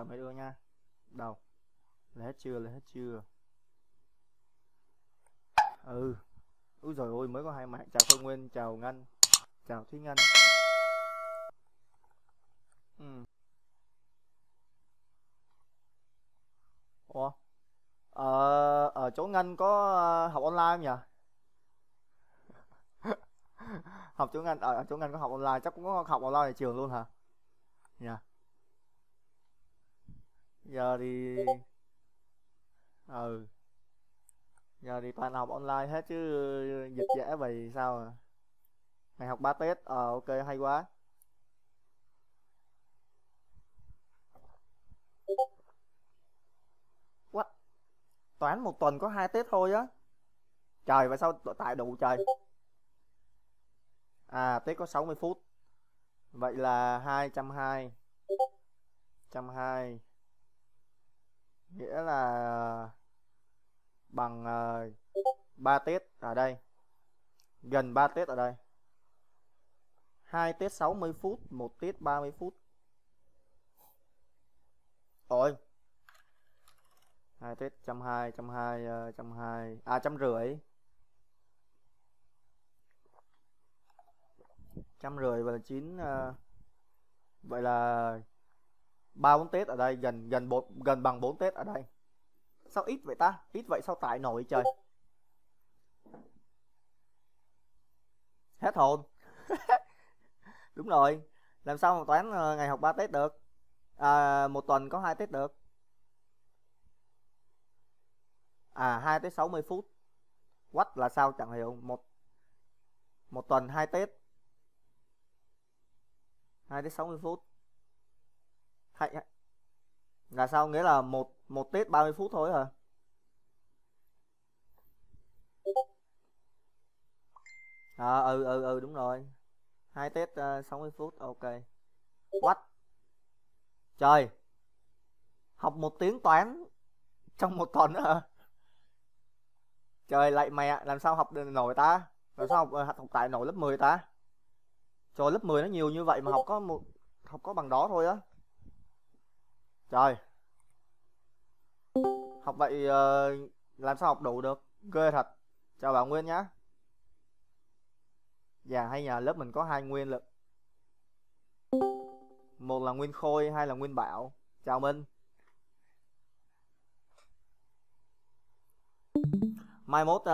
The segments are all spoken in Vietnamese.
cầm để đưa nha đọc là hết chưa là hết chưa ừ úi rồi ôi mới có hai mạng chào phương nguyên chào ngân chào thúy ngân ừ ủa ờ, ở chỗ ngân có ờ, học online không nhỉ học chỗ ngân ở ờ, chỗ ngân có học online chắc cũng có học online ở trường luôn hả nhỉ dạ. yeah giờ thì ừ giờ thì toàn học online hết chứ dịch dễ vậy sao à ngày học ba tết ờ ok hay quá What? toán một tuần có hai tết thôi á trời và sao tại đủ trời à tết có 60 phút vậy là hai trăm hai trăm hai nghĩa là bằng uh, tết ở đây gần ba tết ở đây hai tết 60 phút một tết 30 phút ôi hai tết trăm hai trăm hai ờ, trăm hai à trăm rưỡi trăm rưỡi và chín uh, vậy là ba bốn Tết ở đây gần gần 4, gần bằng 4 Tết ở đây. Sao ít vậy ta? Ít vậy sao tải nổi trời. Hết hồn. Đúng rồi. Làm sao mà toán ờ, ngày học 3 Tết được? À, một tuần có hai Tết được. À 2 tới 60 phút. What là sao chẳng hiểu. Một một tuần hai Tết. 2 tới 60 phút hay, là sao nghĩa là một một tiết 30 phút thôi hả à, ừ ừ ừ đúng rồi hai tiết uh, 60 phút ok quách trời học một tiếng toán trong một tuần nữa hả trời lại mẹ làm sao học được nổi ta làm sao học ờ, học tại nổi lớp 10 ta trời lớp 10 nó nhiều như vậy mà học có một học có bằng đó thôi á Trời Học vậy ờ, làm sao học đủ được Ghê thật Chào bạn Nguyên nhá Dạ hay nhờ lớp mình có hai Nguyên lực Một là Nguyên Khôi Hai là Nguyên Bảo Chào Minh mai mốt uh,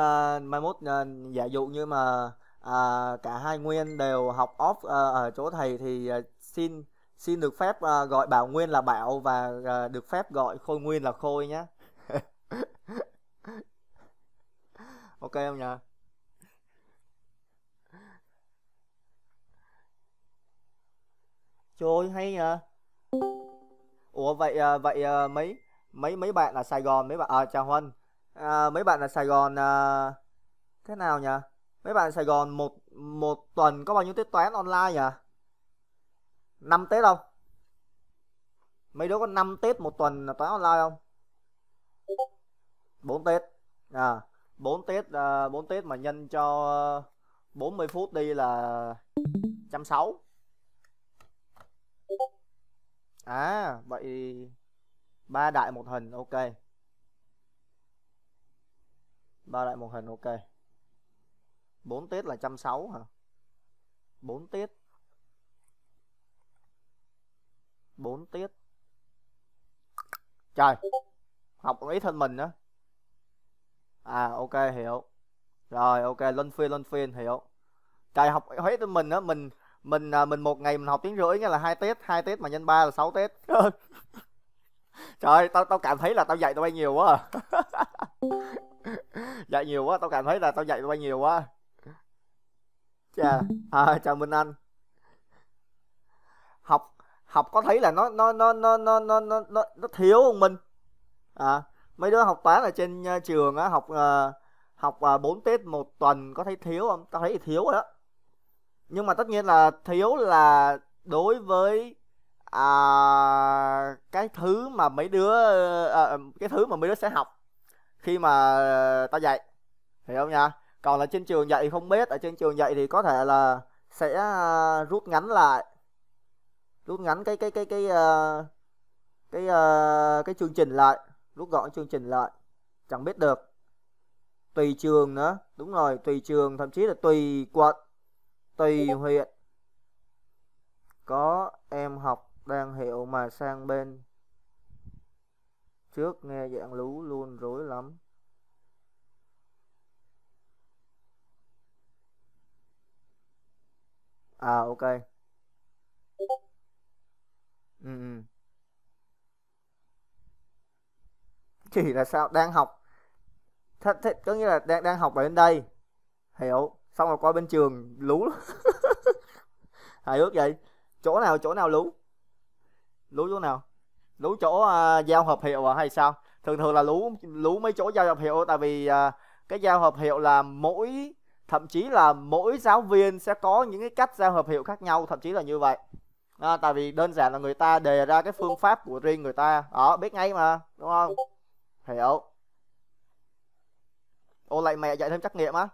mai mốt uh, giả dụ như mà uh, cả hai nguyên đều học off uh, ở chỗ thầy thì uh, xin xin được phép uh, gọi bảo nguyên là bảo và uh, được phép gọi khôi nguyên là khôi nhé ok không nhờ trời hay nhờ ủa vậy uh, vậy uh, mấy mấy mấy bạn ở sài gòn mấy bạn à chào huân à, mấy bạn ở sài gòn à, thế nào nhỉ mấy bạn ở sài gòn một một tuần có bao nhiêu tiết toán online nhỉ 5 tết không mấy đứa có 5 tết một tuần là toán online không 4 tết à 4 tết à, 4 tết mà nhân cho 40 ờ, phút đi là 160 à vậy ba đại một hình ok ba đại một hình ok 4 tết là 160 hả 4 tết 4 tiết trời học lấy thân mình nữa à ok hiểu rồi ok lên phiên lên phiên hiểu trời học lấy thân mình á mình mình à, mình một ngày mình học tiếng rưỡi nghĩa là hai tiết hai tiết mà nhân ba là 6 tiết trời tao tao cảm thấy là tao dạy tụi bay nhiều quá à. dạy nhiều quá tao cảm thấy là tao dạy tụi bay nhiều quá chà à, chào minh anh học có thấy là nó nó nó nó nó nó nó nó, thiếu không minh à, mấy đứa học toán ở trên uh, trường á học uh, học uh, ờ, 4 tiết một tuần có thấy thiếu không tao thấy thì thiếu rồi đó nhưng mà tất nhiên là thiếu là đối với à, cái thứ mà mấy đứa à, cái thứ mà mấy đứa sẽ học khi mà tao dạy hiểu không nha còn là trên trường dạy không biết ở trên trường dạy thì có thể là sẽ rút ngắn lại rút ngắn cái cái cái cái ờ, cái cái, ờ, cái, cái chương trình lại rút gọn chương trình lại chẳng biết được tùy trường nữa đúng rồi tùy trường thậm chí là tùy quận tùy huyện có em học đang hiểu mà sang bên trước nghe dạng lú luôn rối lắm à ok ừ, ừ. chỉ là sao đang học thế, thế, có nghĩa là đang đang học ở bên đây hiểu xong rồi qua bên trường lú hài ước vậy chỗ nào chỗ nào lú lú chỗ nào lú chỗ uh, giao hợp hiệu à hay sao thường thường là lú lú mấy chỗ giao hợp hiệu tại vì uh, cái giao hợp hiệu là mỗi thậm chí là mỗi giáo viên sẽ có những cái cách giao hợp hiệu khác nhau thậm chí là như vậy à, tại vì đơn giản là người ta đề ra cái phương pháp của riêng người ta đó biết ngay mà đúng không hiểu ô lại mẹ dạy thêm trắc nghiệm á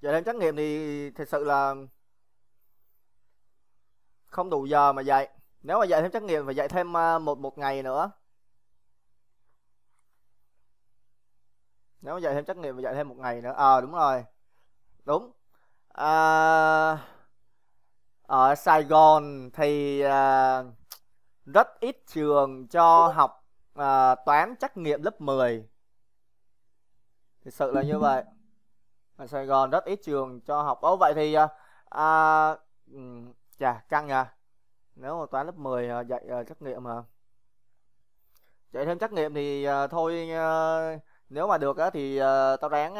dạy thêm trắc nghiệm thì thật sự là không đủ giờ mà dạy nếu mà dạy thêm trắc nghiệm phải dạy thêm à, một một ngày nữa nếu mà dạy thêm trắc nghiệm phải dạy thêm một ngày nữa ờ à, đúng rồi đúng à, ở Sài Gòn thì à, rất ít trường cho học à, toán trắc nghiệm lớp 10 thực sự là như vậy ở Sài Gòn rất ít trường cho học ố vậy thì à, à ừ, chà căng nhờ nếu mà toán lớp 10 ờ, dạy ờ, trắc nghiệm mà dạy thêm trắc nghiệm thì ờ, thôi nếu mà được á thì tao ráng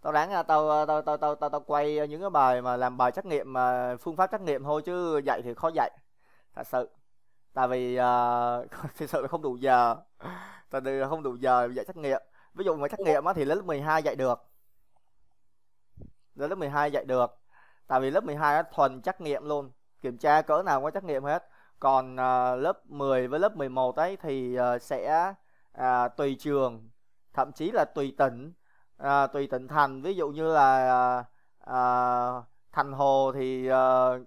tao ráng tao tao tao tao tao, tao quay những cái bài mà làm bài trắc nghiệm mà phương pháp trắc nghiệm thôi chứ dạy thì khó dạy thật sự tại vì uh, thực sự là không đủ giờ tại vì không đủ giờ dạy trắc nghiệm ví dụ mà trắc nghiệm á thì lớp 12 dạy được lớp 12 dạy được tại vì lớp 12 nó thuần trắc nghiệm luôn kiểm tra cỡ nào có trắc nghiệm hết còn uh, lớp 10 với lớp 11 ấy thì uh, sẽ uh, tùy trường thậm chí là tùy tỉnh uh, tùy tỉnh thành ví dụ như là uh, thành hồ thì uh,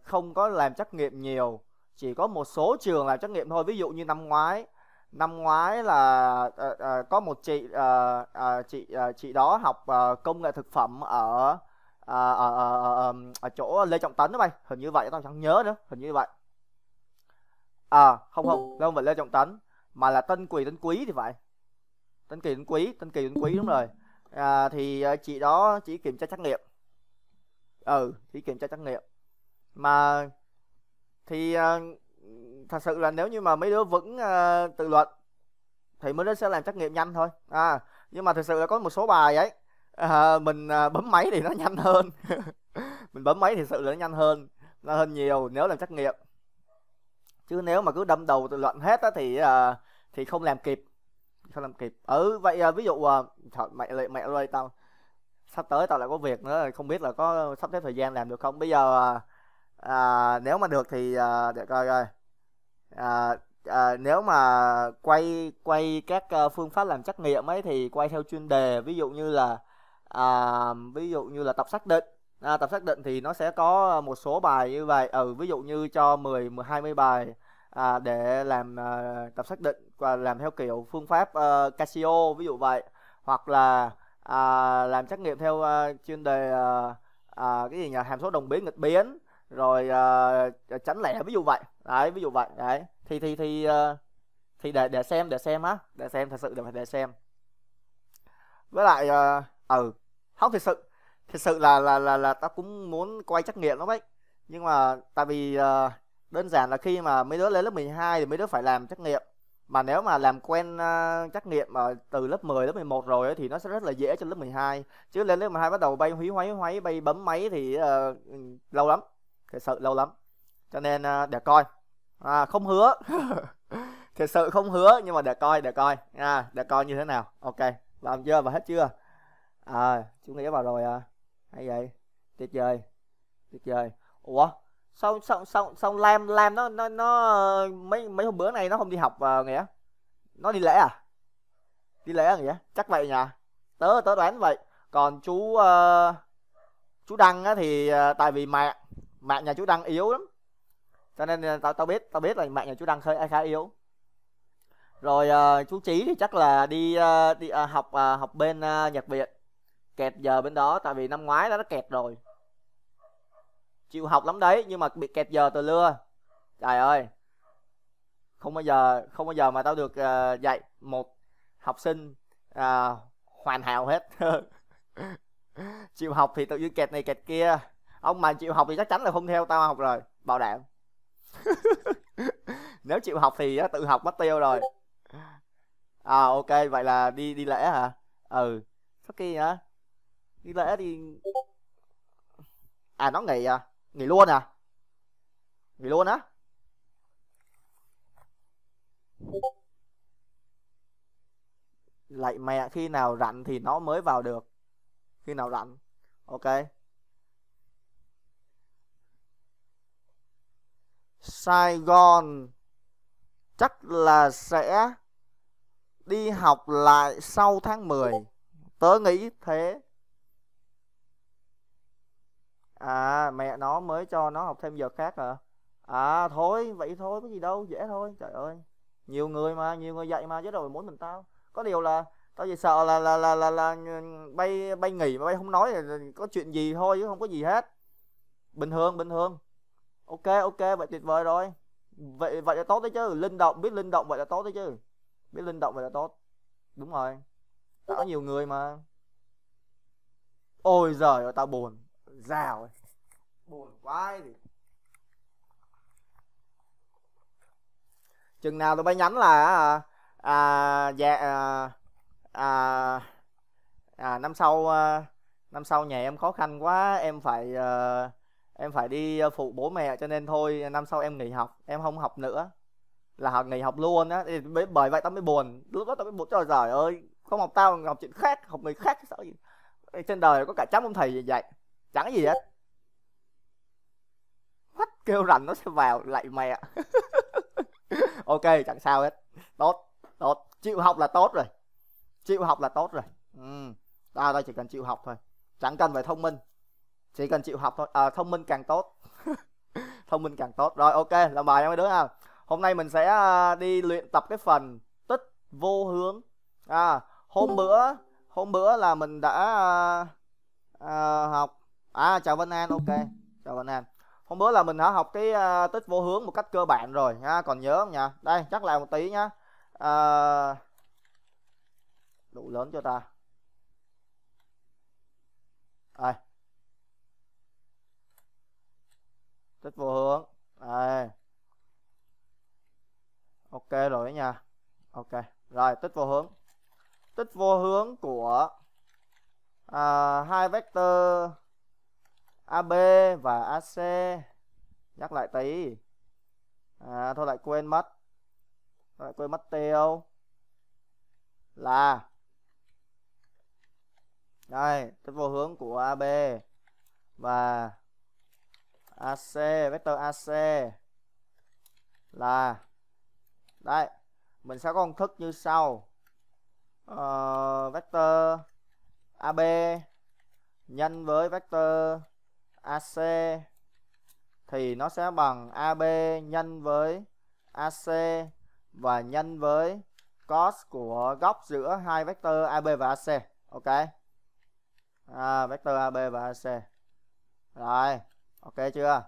không có làm trắc nghiệm nhiều chỉ có một số trường làm trắc nghiệm thôi ví dụ như năm ngoái năm ngoái là uh, uh, có một chị uh, uh, chị uh, chị đó học uh, công nghệ thực phẩm ở à, ở, ở, ở, ở chỗ lê trọng tấn đó mày hình như vậy tao chẳng nhớ nữa hình như vậy à không không không phải lê trọng tấn mà là tân quỳ tân quý thì phải tân kỳ tân quý tân kỳ tân quý đúng rồi à, thì ờ, chị đó chỉ kiểm tra trắc nghiệm ừ chỉ kiểm tra trắc nghiệm mà thì à, thật sự là nếu như mà mấy đứa vẫn à, tự luận thì mới đứa sẽ làm trắc nghiệm nhanh thôi à nhưng mà thực sự là có một số bài ấy à, mình à, bấm máy thì nó nhanh hơn mình bấm máy thì sự là nó nhanh hơn nó hơn nhiều nếu làm trắc nghiệm chứ nếu mà cứ đâm đầu tự luận hết á, thì à, thì không làm kịp không làm kịp ừ vậy à, ví dụ à, trời, mẹ lại mẹ ơi tao sắp tới tao lại có việc nữa không biết là có sắp xếp thời gian làm được không bây giờ à, à, nếu mà được thì à, để coi coi à, à, nếu mà quay quay các uh, phương pháp làm trắc nghiệm ấy thì quay theo chuyên đề ví dụ như là à, ví dụ như là tập xác định à, tập xác định thì nó sẽ có một số bài như vậy ừ ví dụ như cho 10 20 bài à, để làm à, tập xác định và làm theo kiểu phương pháp à, Casio ví dụ vậy hoặc là à, làm trắc nghiệm theo à, chuyên đề à, à, cái gì nhỉ hàm số đồng biến nghịch biến rồi à, tránh lẻ ví dụ vậy đấy ví dụ vậy đấy thì thì thì à, thì để để xem để xem á để xem thật sự để để xem với lại à, ừ không thật sự thật sự là là là là tao cũng muốn quay trắc nghiệm lắm ấy nhưng mà tại vì uh, đơn giản là khi mà mấy đứa lên lớp 12 thì mấy đứa phải làm trắc nghiệm mà nếu mà làm quen uh, trắc nghiệm mà từ lớp 10 lớp 11 rồi ấy, thì nó sẽ rất là dễ cho lớp 12 chứ lên lớp 12 bắt đầu bay húy hoáy hoáy bay bấm máy thì uh, lâu lắm thật sự lâu lắm cho nên uh, để coi à, không hứa thật sự không hứa nhưng mà để coi để coi à, để coi như thế nào ok làm chưa và hết chưa à chú nghĩa vào rồi à hay vậy tuyệt vời tuyệt vời ủa sao sao sao sao lam lam nó nó nó mấy mấy hôm bữa này nó không đi học à, nghĩa nó đi lễ à đi lễ à nghĩa chắc vậy nhỉ tớ tớ đoán vậy còn chú uh, chú đăng á, thì uh, tại vì mẹ mẹ nhà chú đăng yếu lắm cho nên tao tao biết tao biết là mẹ nhà chú đăng hơi khá yếu rồi uh, chú trí thì chắc là đi uh, đi uh, học uh, học bên uh, nhạc viện kẹt giờ bên đó tại vì năm ngoái đó nó kẹt rồi chịu học lắm đấy nhưng mà bị kẹt giờ từ lưa trời ơi không bao giờ không bao giờ mà tao được uh, dạy một học sinh uh, hoàn hảo hết chịu học thì tự nhiên kẹt này kẹt kia ông mà chịu học thì chắc chắn là không theo tao học rồi bảo đảm nếu chịu học thì uh, tự học mất tiêu rồi à ok vậy là đi đi lễ hả ừ có kia hả đi lễ thì à nó nghỉ à nghỉ luôn à nghỉ luôn á lại mẹ khi nào rảnh thì nó mới vào được khi nào rảnh ok Sài Gòn chắc là sẽ đi học lại sau tháng 10 tớ nghĩ thế à mẹ nó mới cho nó học thêm giờ khác à à thôi vậy thôi có gì đâu dễ thôi trời ơi nhiều người mà nhiều người dạy mà chứ đâu mỗi mình tao có điều là tao chỉ sợ là là là là, là ừ, bay bay nghỉ mà bay không nói là có chuyện gì thôi chứ không có gì hết bình thường bình thường ok ok vậy tuyệt vời rồi vậy vậy là tốt đấy chứ linh động biết linh động vậy là tốt đấy chứ biết linh động vậy là tốt đúng rồi tao có nhiều người mà ôi giời ơi tao buồn già rồi buồn quá ấy thì chừng nào tụi bay nhắn là à, à, dạ à, à, à, năm sau à, năm sau nhà em khó khăn quá em phải à, em phải đi phụ bố mẹ cho nên thôi năm sau em nghỉ học em không học nữa là học nghỉ học luôn á bởi vậy tao mới buồn lúc đó tao mới buồn trời giời ơi không học tao học chuyện khác học người khác sao gì trên đời có cả trăm ông thầy vậy chẳng gì hết Quách kêu rành nó sẽ vào lạy mẹ ok chẳng sao hết tốt tốt chịu học là tốt rồi chịu học là tốt rồi ừ. ta ta chỉ cần chịu học thôi chẳng cần phải thông minh chỉ cần chịu học thôi à, thông minh càng tốt thông minh càng tốt rồi ok làm bài nha mấy đứa ha hôm nay mình sẽ ờ, đi luyện tập cái phần tích vô hướng à hôm bữa hôm bữa là mình đã à, học à chào Vân An ok chào Vân An hôm bữa là mình đã học cái uh, à, tích vô hướng một cách cơ bản rồi nha còn nhớ không nhỉ đây chắc là một tí nhá à, đủ lớn cho ta đây tích vô hướng đây ok rồi nha ok rồi tích vô hướng tích vô hướng của à, hai vector AB và AC nhắc lại tí à, thôi lại quên mất thôi lại quên mất tiêu là đây cái vô hướng của AB và AC vector AC là đây mình sẽ có công thức như sau uh, vector AB nhân với vector AC thì nó sẽ bằng AB nhân với AC và nhân với cos của góc giữa hai vectơ AB và AC. Ok. À, vectơ AB và AC. Rồi, ok chưa?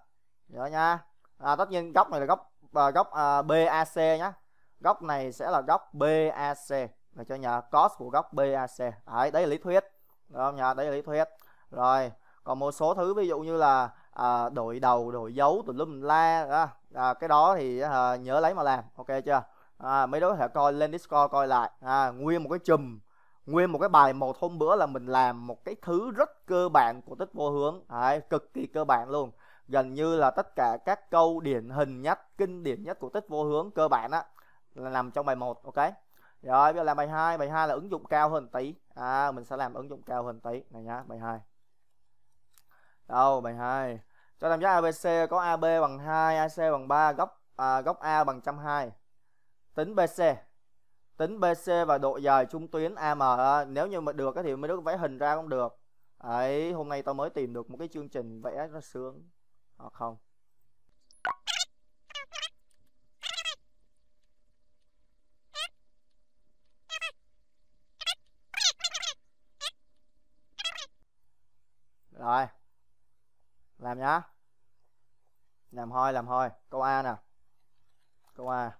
Nhớ nha. À, tất nhiên góc này là góc à, góc à, BAC nhá. Góc này sẽ là góc BAC. Để cho nhà cos của góc BAC. Đấy, đấy là lý thuyết. Được không nhà Đấy là lý thuyết. Rồi, còn một số thứ ví dụ như là à, đổi đầu đội dấu tùm lum la đó. À, cái đó thì à, nhớ lấy mà làm ok chưa à, mấy đứa thể coi lên discord coi lại à, nguyên một cái chùm nguyên một cái bài một hôm bữa là mình làm một cái thứ rất cơ bản của tích vô hướng Đấy, cực kỳ cơ bản luôn gần như là tất cả các câu điển hình nhất kinh điển nhất của tích vô hướng cơ bản á là nằm trong bài 1 ok rồi bây giờ làm bài 2 bài 2 là ứng dụng cao hơn tí à mình sẽ làm ứng dụng cao hơn tí này nhá bài 2 đâu bài 2 cho tam giác ABC có AB bằng 2 AC bằng 3 góc à, góc A bằng 120 tính BC tính BC và độ dài trung tuyến AM nếu như mà được thì mới được vẽ hình ra cũng được ấy hôm nay tao mới tìm được một cái chương trình vẽ nó sướng hoặc ờ, không rồi làm nhá làm thôi làm thôi. câu a nè câu a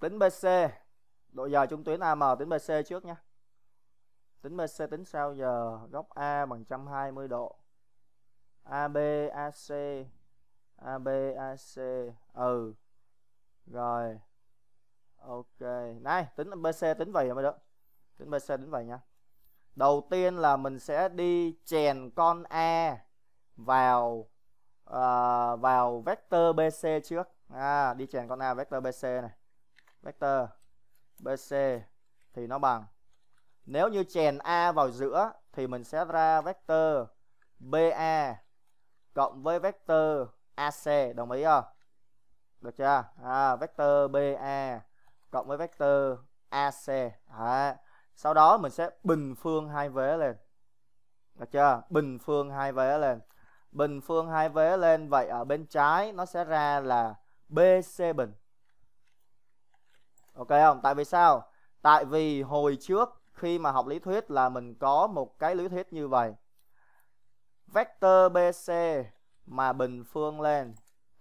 tính bc độ giờ trung tuyến am tính bc trước nhá. tính bc tính sau giờ góc a bằng 120 độ ab ac ab ac ừ rồi ok này tính bc tính vậy mới được tính bc tính vậy nha đầu tiên là mình sẽ đi chèn con a vào uh, vào vector bc trước à, đi chèn con a vector bc này vector bc thì nó bằng nếu như chèn a vào giữa thì mình sẽ ra vector ba cộng với vector ac đồng ý không được chưa à, vector ba cộng với vector ac Đấy sau đó mình sẽ bình phương hai vế lên được chưa bình phương hai vế lên bình phương hai vế lên vậy ở bên trái nó sẽ ra là bc bình ok không tại vì sao tại vì hồi trước khi mà học lý thuyết là mình có một cái lý thuyết như vậy vector bc mà bình phương lên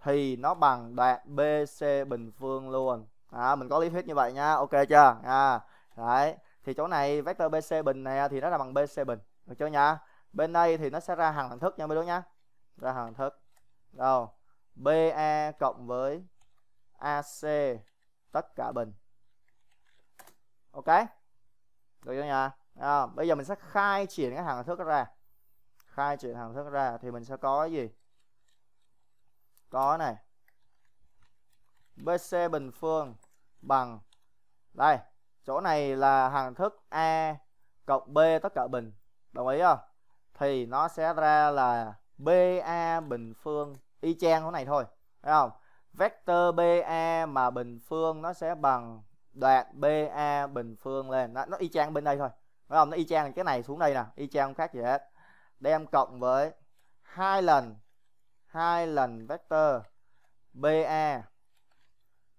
thì nó bằng đoạn bc bình phương luôn à, mình có lý thuyết như vậy nha ok chưa à đấy thì chỗ này vector bc bình này à, thì nó là bằng bc bình được chưa nha bên đây thì nó sẽ ra hàng đẳng thức nha mấy đứa nhá ra hàng đẳng thức đâu ba cộng với ac tất cả bình ok được chưa nha à, bây giờ mình sẽ khai triển cái hàng đẳng thức ra khai triển hàng đẳng thức ra thì mình sẽ có cái gì có này bc bình phương bằng đây chỗ này là hằng thức a cộng b tất cả bình đồng ý không thì nó sẽ ra là ba bình phương y chang chỗ này thôi thấy không vector ba mà bình phương nó sẽ bằng đoạn ba bình phương lên nó, nó y chang bên đây thôi thấy không nó y chang cái này xuống đây nè y chang không khác gì hết đem cộng với hai lần hai lần vector ba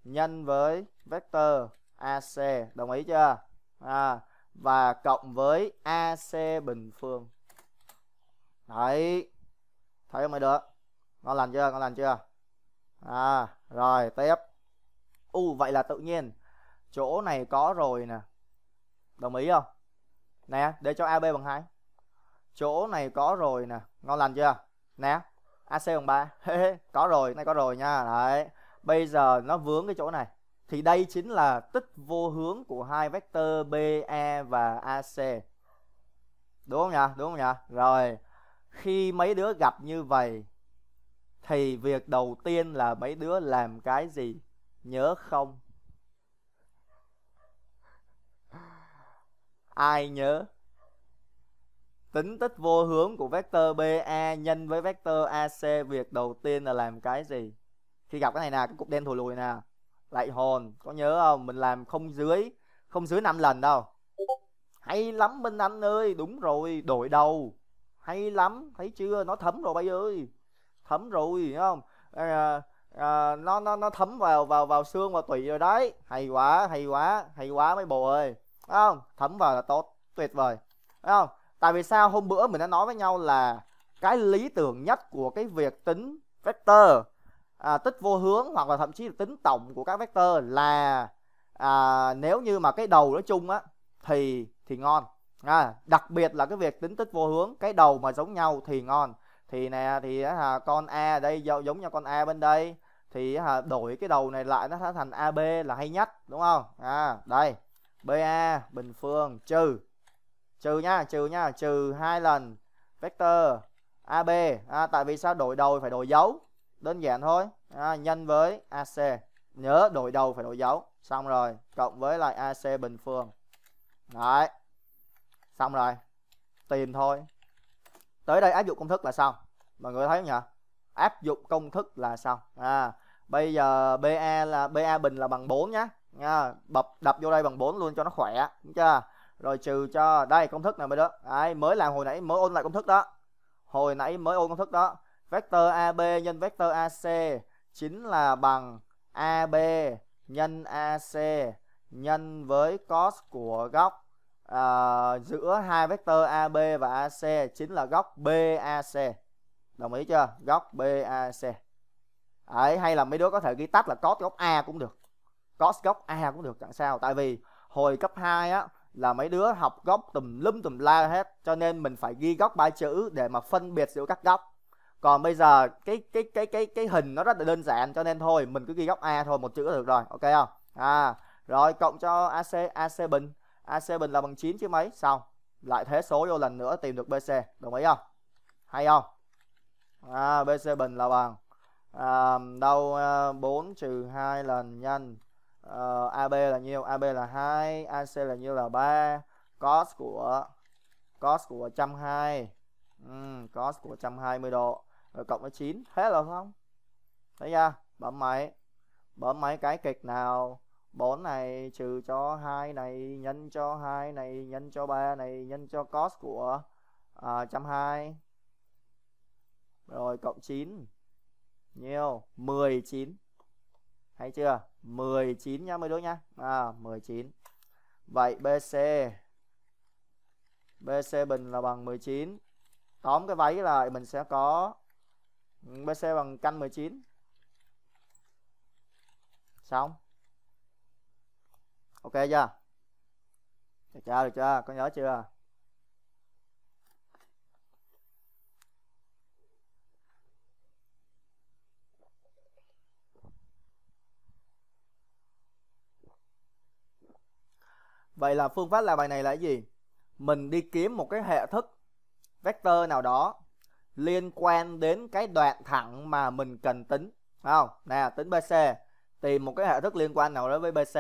nhân với vector AC đồng ý chưa à, và cộng với AC bình phương đấy thấy không mới được ngon lành chưa ngon lành chưa à rồi tiếp u vậy là tự nhiên chỗ này có rồi nè đồng ý không nè để cho AB bằng 2. chỗ này có rồi nè ngon lành chưa nè AC bằng ba có rồi này có rồi nha đấy bây giờ nó vướng cái chỗ này thì đây chính là tích vô hướng của hai vectơ BE và AC. Đúng không nhỉ? Đúng không nhỉ? Rồi, khi mấy đứa gặp như vậy thì việc đầu tiên là mấy đứa làm cái gì? Nhớ không? Ai nhớ? Tính tích vô hướng của vectơ BA e nhân với vectör AC việc đầu tiên là làm cái gì? Khi gặp cái này nè, cái cục đen thù lùi nè, lại hồn có nhớ không mình làm không dưới không dưới 5 lần đâu hay lắm minh anh ơi đúng rồi đội đầu hay lắm thấy chưa nó thấm rồi bay ơi thấm rồi hiểu không à, à, nó nó nó thấm vào vào vào xương vào tủy rồi đấy hay quá hay quá hay quá mấy bồ ơi không thấm vào là tốt tuyệt vời Đấy không tại vì sao hôm bữa mình đã nói với nhau là cái lý tưởng nhất của cái việc tính vector à, tích vô hướng hoặc là thậm chí là tính tổng của các vectơ là à, nếu như mà cái đầu nói chung á thì thì ngon à, đặc biệt là cái việc tính tích vô hướng cái đầu mà giống nhau thì ngon thì nè thì à, con a đây giống nhau con a bên đây thì à, đổi cái đầu này lại nó thành ab là hay nhất đúng không à đây ba bình phương trừ trừ nha trừ nha trừ hai lần vector ab à, tại vì sao đổi đầu phải đổi dấu đơn giản thôi à, nhân với AC nhớ đổi đầu phải đổi dấu xong rồi cộng với lại AC bình phương đấy xong rồi tìm thôi tới đây áp dụng công thức là xong mọi người thấy không nhỉ áp dụng công thức là xong à bây giờ BA là BA bình là bằng 4 nhá nha bập đập vô đây bằng 4 luôn cho nó khỏe đúng chưa rồi trừ cho đây công thức này mới đó đấy, mới làm hồi nãy mới ôn lại công thức đó hồi nãy mới ôn công thức đó Vector AB nhân vector AC chính là bằng AB nhân AC nhân với cos của góc à, giữa hai vector AB và AC chính là góc BAC. Đồng ý chưa? Góc BAC. Đấy, hay là mấy đứa có thể ghi tắt là cos góc A cũng được. Cos góc A cũng được chẳng sao tại vì hồi cấp 2 á là mấy đứa học góc tùm lum tùm la hết cho nên mình phải ghi góc ba chữ để mà phân biệt giữa các góc còn bây giờ cái cái cái cái cái hình nó rất là đơn giản cho nên thôi mình cứ ghi góc a thôi một chữ là được rồi ok không à rồi cộng cho ac ac bình ac bình là bằng 9 chứ mấy xong lại thế số vô lần nữa tìm được bc đồng ý không hay không à, bc bình là bằng à, đâu à, 4 trừ hai lần nhân à, ờ, ab là nhiêu ab là 2 ac là nhiêu là 3 cos của cos của 120 ừ, cos của 120 độ rồi cộng với 9 thế là không thấy chưa bấm máy bấm máy cái kịch nào 4 này trừ cho 2 này nhân cho 2 này nhân cho 3 này nhân cho cos của à, 120 rồi cộng 9 nhiêu 19 hay chưa 19 nha mấy đứa nha à 19 vậy BC BC bình là bằng 19 tóm cái váy lại mình sẽ có BC bằng căn 19 xong ok chưa được chưa được chưa có nhớ chưa Vậy là phương pháp làm bài này là gì? Mình đi kiếm một cái hệ thức vector nào đó liên quan đến cái đoạn thẳng mà mình cần tính không nè tính bc tìm một cái hệ thức liên quan nào đó với bc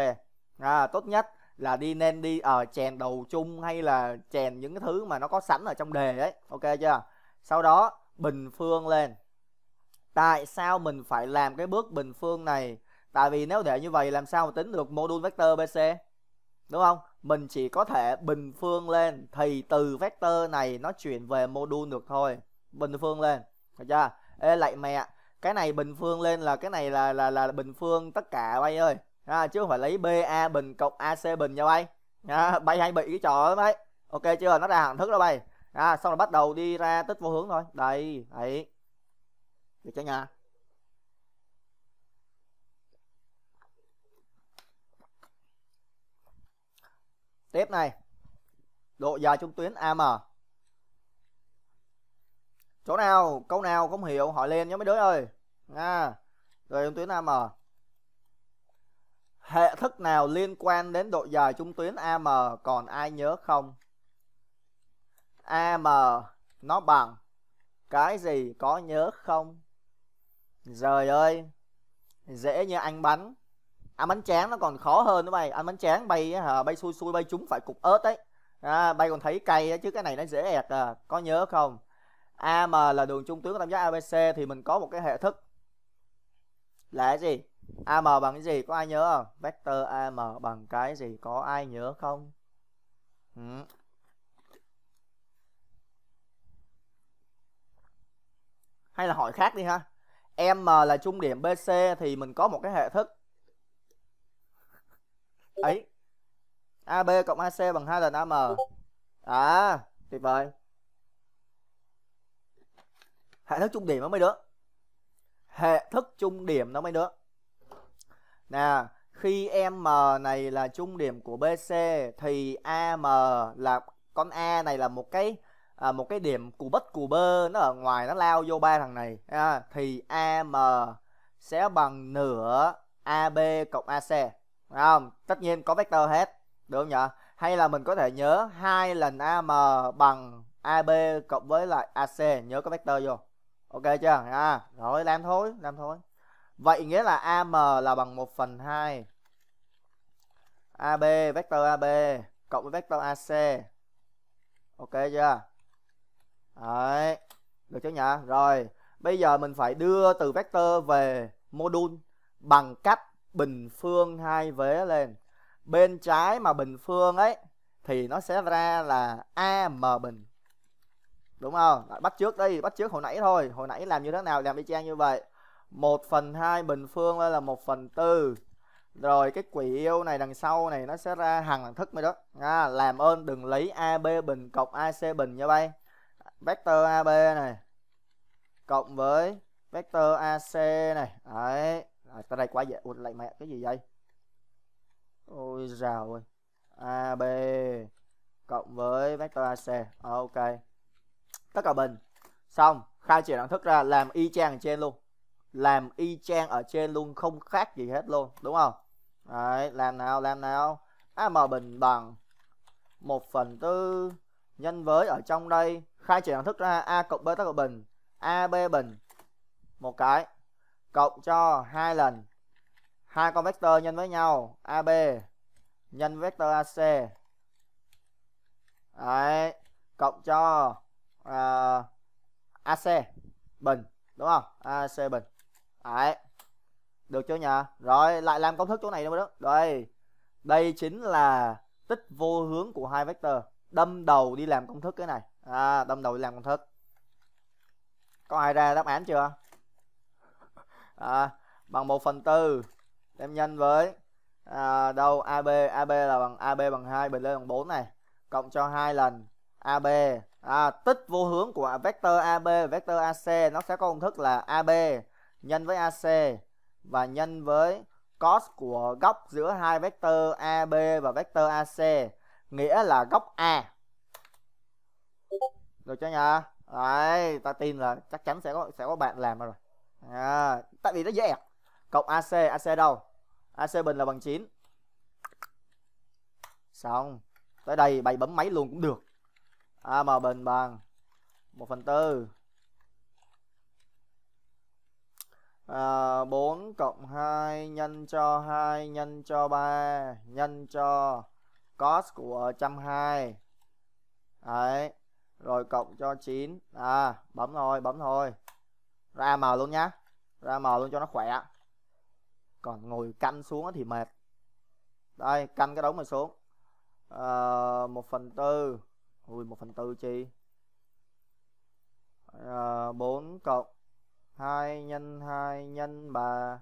à, tốt nhất là đi nên đi ở uh, chèn đầu chung hay là chèn những cái thứ mà nó có sẵn ở trong đề ấy ok chưa sau đó bình phương lên tại sao mình phải làm cái bước bình phương này tại vì nếu để như vậy làm sao mà tính được module vector bc đúng không mình chỉ có thể bình phương lên thì từ vector này nó chuyển về module được thôi bình phương lên được chưa ê lại mẹ cái này bình phương lên là cái này là là là bình phương tất cả bay ơi à, chứ không phải lấy ba bình cộng ac bình nha bay à, bay hay bị cái trò đó đấy ok chưa nó ra hạng thức đó bay à, xong rồi bắt đầu đi ra tích vô hướng thôi đây đấy được chưa nha tiếp này độ dài trung tuyến am chỗ nào câu nào không hiểu hỏi lên nhé mấy đứa ơi nha rồi trung tuyến am hệ thức nào liên quan đến độ dài trung tuyến am còn ai nhớ không am nó bằng cái gì có nhớ không Trời ơi Dễ như ăn bánh Ăn bánh tráng nó còn khó hơn nữa mày Ăn bánh tráng bay hả bay xui xui bay trúng phải cục ớt đấy à, Bay còn thấy cay chứ cái này nó dễ ẹt à Có nhớ không AM là đường trung tuyến của tam giác ABC thì mình có một cái hệ thức là cái gì? AM bằng cái gì? Có ai nhớ không? Vector AM bằng cái gì? Có ai nhớ không? Ừ. Hay là hỏi khác đi ha. M là trung điểm BC thì mình có một cái hệ thức ấy AB cộng AC bằng 2 lần AM. À, tuyệt vời hệ thức trung điểm nó mới được hệ thức trung điểm nó mới được nè khi m này là trung điểm của bc thì am là con a này là một cái à, một cái điểm cù bất cù bơ nó ở ngoài nó lao vô ba thằng này à, thì am sẽ bằng nửa ab cộng ac đúng không tất nhiên có vector hết được không nhở hay là mình có thể nhớ hai lần am bằng ab cộng với lại ac nhớ có vector vô ok chưa à, rồi làm thôi làm thôi vậy nghĩa là am là bằng 1 phần 2 ab vector ab cộng với vector ac ok chưa đấy được chưa nhỉ rồi bây giờ mình phải đưa từ vector về module bằng cách bình phương hai vế lên bên trái mà bình phương ấy thì nó sẽ ra là am bình đúng không bắt trước đi bắt trước hồi nãy thôi hồi nãy làm như thế nào làm y chang như vậy 1 phần 2 bình phương là 1 phần 4 rồi cái quỷ yêu này đằng sau này nó sẽ ra hàng đẳng thức mới đó à, làm ơn đừng lấy AB bình cộng AC bình nha bay vector AB này cộng với vector AC này đấy à, tới đây quá dễ Ủa, lại mẹ cái gì vậy ôi rào ơi AB cộng với vector AC ờ, ok tất cả bình xong khai triển đẳng thức ra làm y chang ở trên luôn làm y chang ở trên luôn không khác gì hết luôn đúng không đấy làm nào làm nào am à, bình bằng 1 phần tư nhân với ở trong đây khai triển đẳng thức ra a cộng b tất cả bình ab bình một cái cộng cho hai lần hai con vector nhân với nhau ab nhân vector ac đấy cộng cho à, AC bình đúng không AC bình đấy được chưa nhỉ rồi lại làm công thức chỗ này nữa đó đây đây chính là tích vô hướng của hai vector đâm đầu đi làm công thức cái này à, đâm đầu đi làm công thức có ai ra đáp án chưa à, bằng 1 phần tư đem nhân với à, đâu AB AB là bằng AB bằng 2 bình lên bằng 4 này cộng cho hai lần AB à, tích vô hướng của vector AB vector AC nó sẽ có công thức là AB nhân với AC và nhân với cos của góc giữa hai vector AB và vector AC nghĩa là góc A được chưa nhỉ? đấy ta tin là chắc chắn sẽ có sẽ có bạn làm rồi à, tại vì nó dễ cộng AC AC đâu AC bình là bằng 9 xong tới đây bày bấm máy luôn cũng được AM bình bằng 1 phần 4 à, 4 cộng 2 nhân cho 2 nhân cho 3 nhân cho cos của 120 đấy rồi cộng cho 9 à bấm thôi bấm thôi ra mờ luôn nhá ra mờ luôn cho nó khỏe còn ngồi canh xuống thì mệt đây canh cái đống mà xuống à, 1 phần 4 Ui 1 phần tư chi à, ờ, 4 cộng 2 nhân 2 nhân 3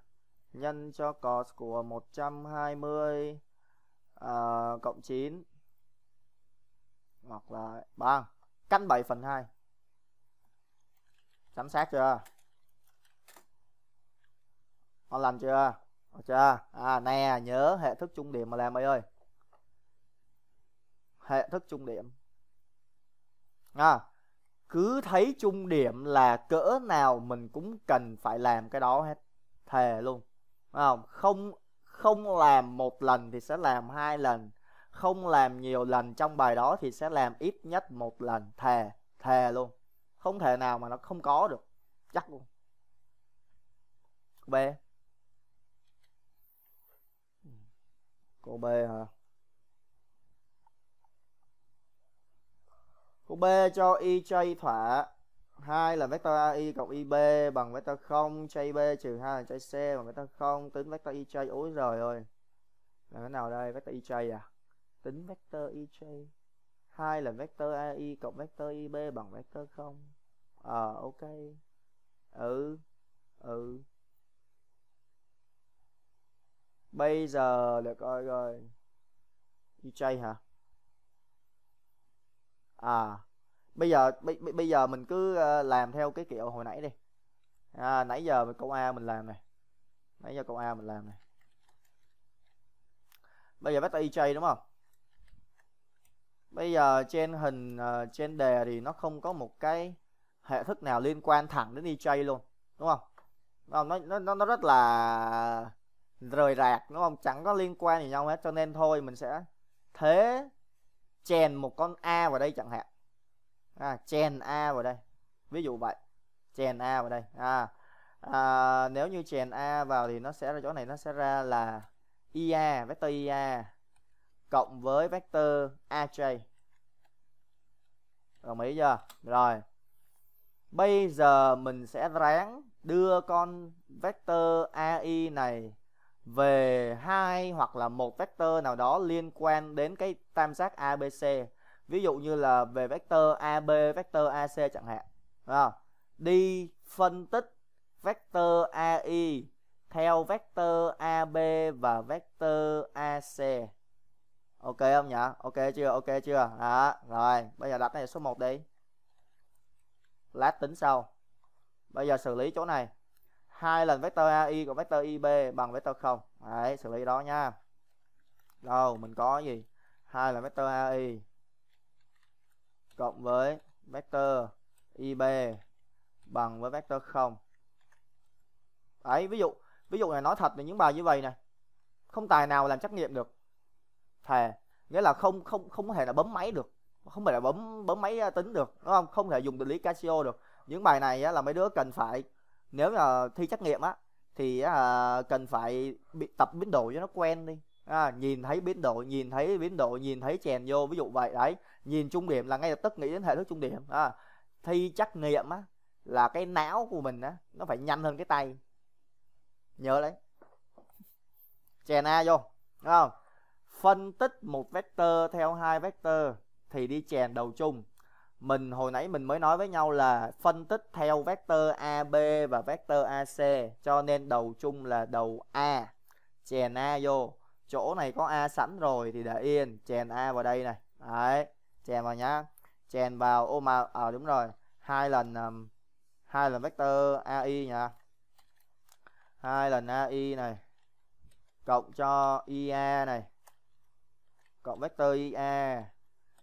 nhân cho cos của 120 à, ờ, cộng 9 hoặc là bằng căn 7 phần 2 chấm xác chưa con làm chưa Được chưa à nè nhớ hệ thức trung điểm mà làm ấy ơi hệ thức trung điểm à, cứ thấy trung điểm là cỡ nào mình cũng cần phải làm cái đó hết thề luôn không không không làm một lần thì sẽ làm hai lần không làm nhiều lần trong bài đó thì sẽ làm ít nhất một lần thề thề luôn không thể nào mà nó không có được chắc luôn cô b ừ, cô b hả của B cho IJ thỏa 2 là vector AI cộng IB bằng vector 0 chay B trừ 2 là chay C bằng vector 0 tính vector IJ ối rồi ơi là cái nào đây vector IJ à tính vector IJ 2 là vector AI cộng vector IB bằng vector 0 ờ à, ok ừ ừ bây giờ để coi coi IJ hả à bây giờ bây, bây giờ mình cứ ờ, làm theo cái kiểu hồi nãy đi à, nãy giờ mình câu a mình làm này nãy giờ câu a mình làm này bây giờ bắt tay ij đúng không bây giờ trên hình ờ, trên đề thì nó không có một cái hệ thức nào liên quan thẳng đến ij luôn đúng không nó nó nó, nó rất là rời rạc đúng không chẳng có liên quan gì nhau hết cho nên thôi mình sẽ thế chèn một con a vào đây chẳng hạn à, chèn a vào đây ví dụ vậy chèn a vào đây à, à, nếu như chèn a vào thì nó sẽ ra chỗ này nó sẽ ra là ia vector ia cộng với vector aj đồng ý chưa rồi bây giờ mình sẽ ráng đưa con vector ai này về hai hoặc là một vector nào đó liên quan đến cái tam giác ABC ví dụ như là về vector AB vector AC chẳng hạn à, đi phân tích vector AI theo vector AB và vector AC ok không nhỉ ok chưa ok chưa đó rồi bây giờ đặt này số 1 đi lát tính sau bây giờ xử lý chỗ này hai lần vector AI của vector IB bằng vector 0. Đấy, xử lý đó nha. Đâu, mình có gì? hai là vector AI cộng với vector IB bằng với vector 0. Đấy, ví dụ ví dụ này nói thật là những bài như vậy này không tài nào làm trắc nghiệm được. Thề, nghĩa là không không không có thể là bấm máy được, không thể là bấm bấm máy tính được, đúng không? Không thể dùng định lý Casio được. Những bài này á, là mấy đứa cần phải nếu mà thi trắc nghiệm á thì à, cần phải bị tập biến độ cho nó quen đi à, nhìn thấy biến độ nhìn thấy biến độ nhìn thấy chèn vô ví dụ vậy đấy nhìn trung điểm là ngay lập tức nghĩ đến hệ thức trung điểm à, thi trắc nghiệm á là cái não của mình á nó phải nhanh hơn cái tay nhớ đấy chèn a vô đúng không phân tích một vectơ theo hai vectơ thì đi chèn đầu chung mình hồi nãy mình mới nói với nhau là phân tích theo vector AB và vector AC cho nên đầu chung là đầu A chèn A vô chỗ này có A sẵn rồi thì để yên chèn A vào đây này đấy chèn vào nhá chèn vào ô mà à, đúng rồi hai lần um, hai lần vector AI nha hai lần AI này cộng cho IA này cộng vector IA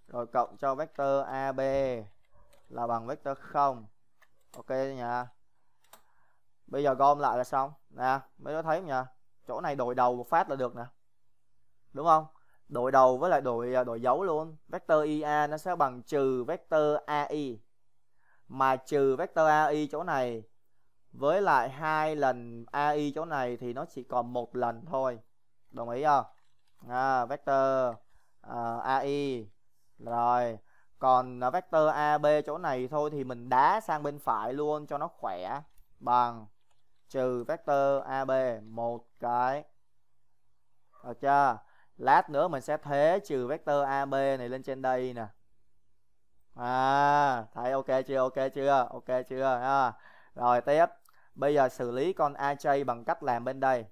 rồi cộng cho vector AB là bằng vector 0 ok nha bây giờ gom lại là xong nè mới có thấy nha chỗ này đổi đầu một phát là được nè đúng không đổi đầu với lại đổi à, đổi dấu luôn vector IA nó sẽ bằng trừ vector AI mà trừ vector AI chỗ này với lại hai lần AI chỗ này thì nó chỉ còn một lần thôi đồng ý không à, vector uh, AI rồi còn à, vector AB chỗ này thôi thì mình đá sang bên phải luôn cho nó khỏe bằng trừ vector AB một cái được chưa lát nữa mình sẽ thế trừ vector AB này lên trên đây nè à thấy ok chưa ok chưa ok chưa à. rồi tiếp bây giờ xử lý con AJ bằng cách làm bên đây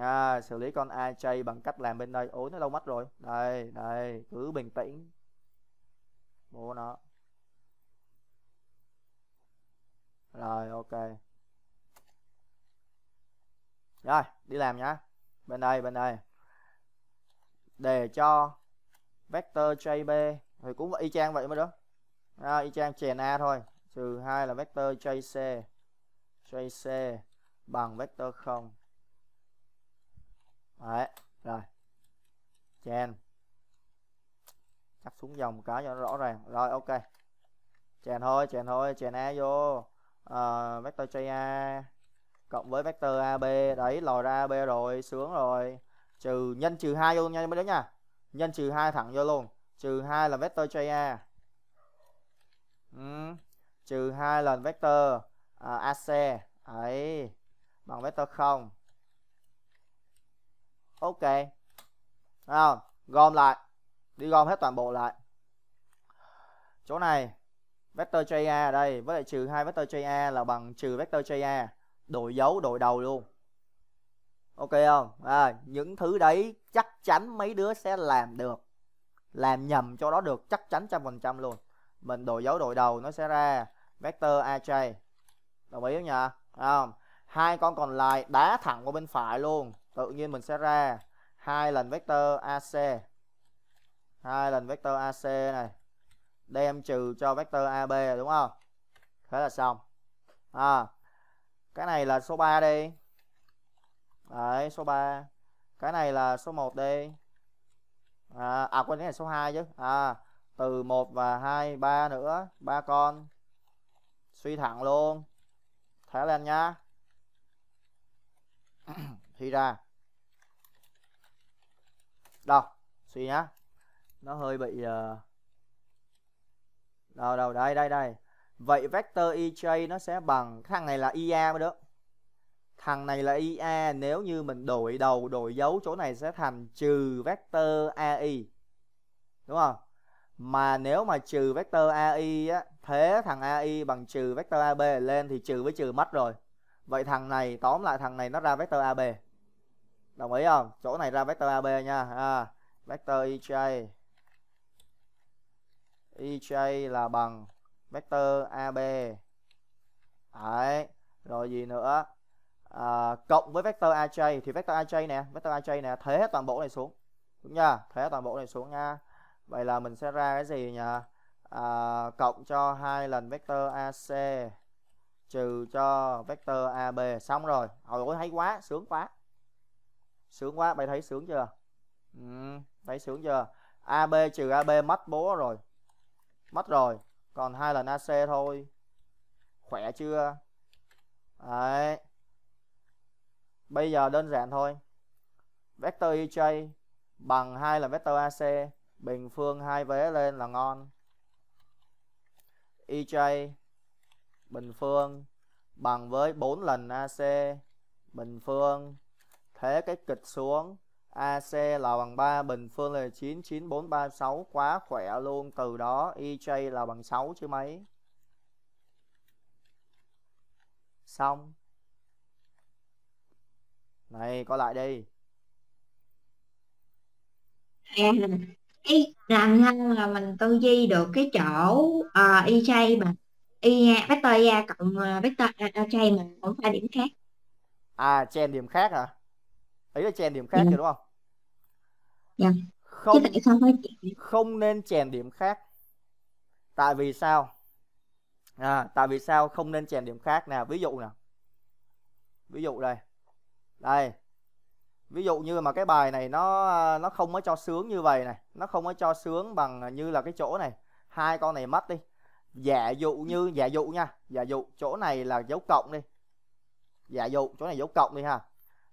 à, xử lý con AJ bằng cách làm bên đây ối nó đâu mất rồi đây đây cứ bình tĩnh mua nó rồi ok rồi đi làm nhá bên đây bên đây đề cho vector jb thì cũng y chang vậy mới đó à, y chang chèn a thôi trừ hai là vector jc jc bằng vector không đấy rồi chèn Cắt xuống dòng cá cho nó rõ ràng. Rồi ok. Chèn thôi, chèn thôi, chèn A vô. Uh, vector chơi A cộng với vector AB. Đấy, lòi ra AB rồi, sướng rồi. Trừ nhân trừ hai vô nha mấy đứa nha. Nhân trừ hai thẳng vô luôn. Trừ hai là vector chơi A. Ừ. Trừ hai lần vector uh, à, AC. ấy Bằng vector không ok nào gom lại đi gom hết toàn bộ lại chỗ này vector JA ở đây với lại trừ hai vector j a là bằng trừ vector j a đổi dấu đổi đầu luôn ok không à, những thứ đấy chắc chắn mấy đứa sẽ làm được làm nhầm cho đó được chắc chắn trăm phần trăm luôn mình đổi dấu đổi đầu nó sẽ ra vector AJ đồng ý không nhỉ à, hai con còn lại đá thẳng qua bên phải luôn tự nhiên mình sẽ ra hai lần vector AC hai lần vector AC này đem trừ cho vector AB đúng không thế là xong à, cái này là số 3 đi đấy số 3 cái này là số 1 đi à, à quên cái này số 2 chứ à từ 1 và 2 3 nữa ba con suy thẳng luôn thế lên nhá thi ra đâu suy nhá nó hơi bị ờ, đâu đâu đây đây đây vậy vector ij nó sẽ bằng thằng này là ia e mới được thằng này là ia e nếu như mình đổi đầu đổi dấu chỗ này sẽ thành trừ vector ai đúng không mà nếu mà trừ vector ai á thế thằng ai bằng trừ vector ab lên thì trừ với trừ mất rồi vậy thằng này tóm lại thằng này nó ra vector ab đồng ý không chỗ này ra vector ab nha à, vector ij e IJ là bằng vector AB Đấy Rồi gì nữa à, Cộng với vector AJ Thì vector AJ nè Vector AJ nè Thế hết toàn bộ này xuống Đúng nha Thế toàn bộ này xuống nha Vậy là mình sẽ ra cái gì nhỉ à, Cộng cho hai lần vector AC Trừ cho vector AB Xong rồi Hồi ôi hay quá Sướng quá Sướng quá Bạn thấy sướng chưa ừ, Thấy sướng chưa AB trừ AB mất bố rồi mất rồi còn hai lần ac thôi khỏe chưa đấy bây giờ đơn giản thôi vector ij bằng hai lần vector ac bình phương hai vế lên là ngon ij bình phương bằng với 4 lần ac bình phương thế cái kịch xuống AC là bằng 3 bình phương là 9 9 4 3 6 quá khỏe luôn từ đó EJ là bằng 6 chứ mấy xong này coi lại đi làm sao là mình tư duy được cái chỗ uh, ờ, EJ mà y vector A cộng ờ, vector AJ mình cũng phải điểm khác à chen điểm khác à ấy là chen điểm khác ừ. rồi đúng không dạ. không Chứ tại sao phải chị? không nên chèn điểm khác tại vì sao à, tại vì sao không nên chèn điểm khác nè ví dụ nè ví dụ đây đây ví dụ như mà cái bài này nó nó không có cho sướng như vậy này nó không có cho sướng bằng như là cái chỗ này hai con này mất đi giả dụ như giả dụ nha giả dụ chỗ này là dấu cộng đi giả dụ chỗ này dấu cộng đi ha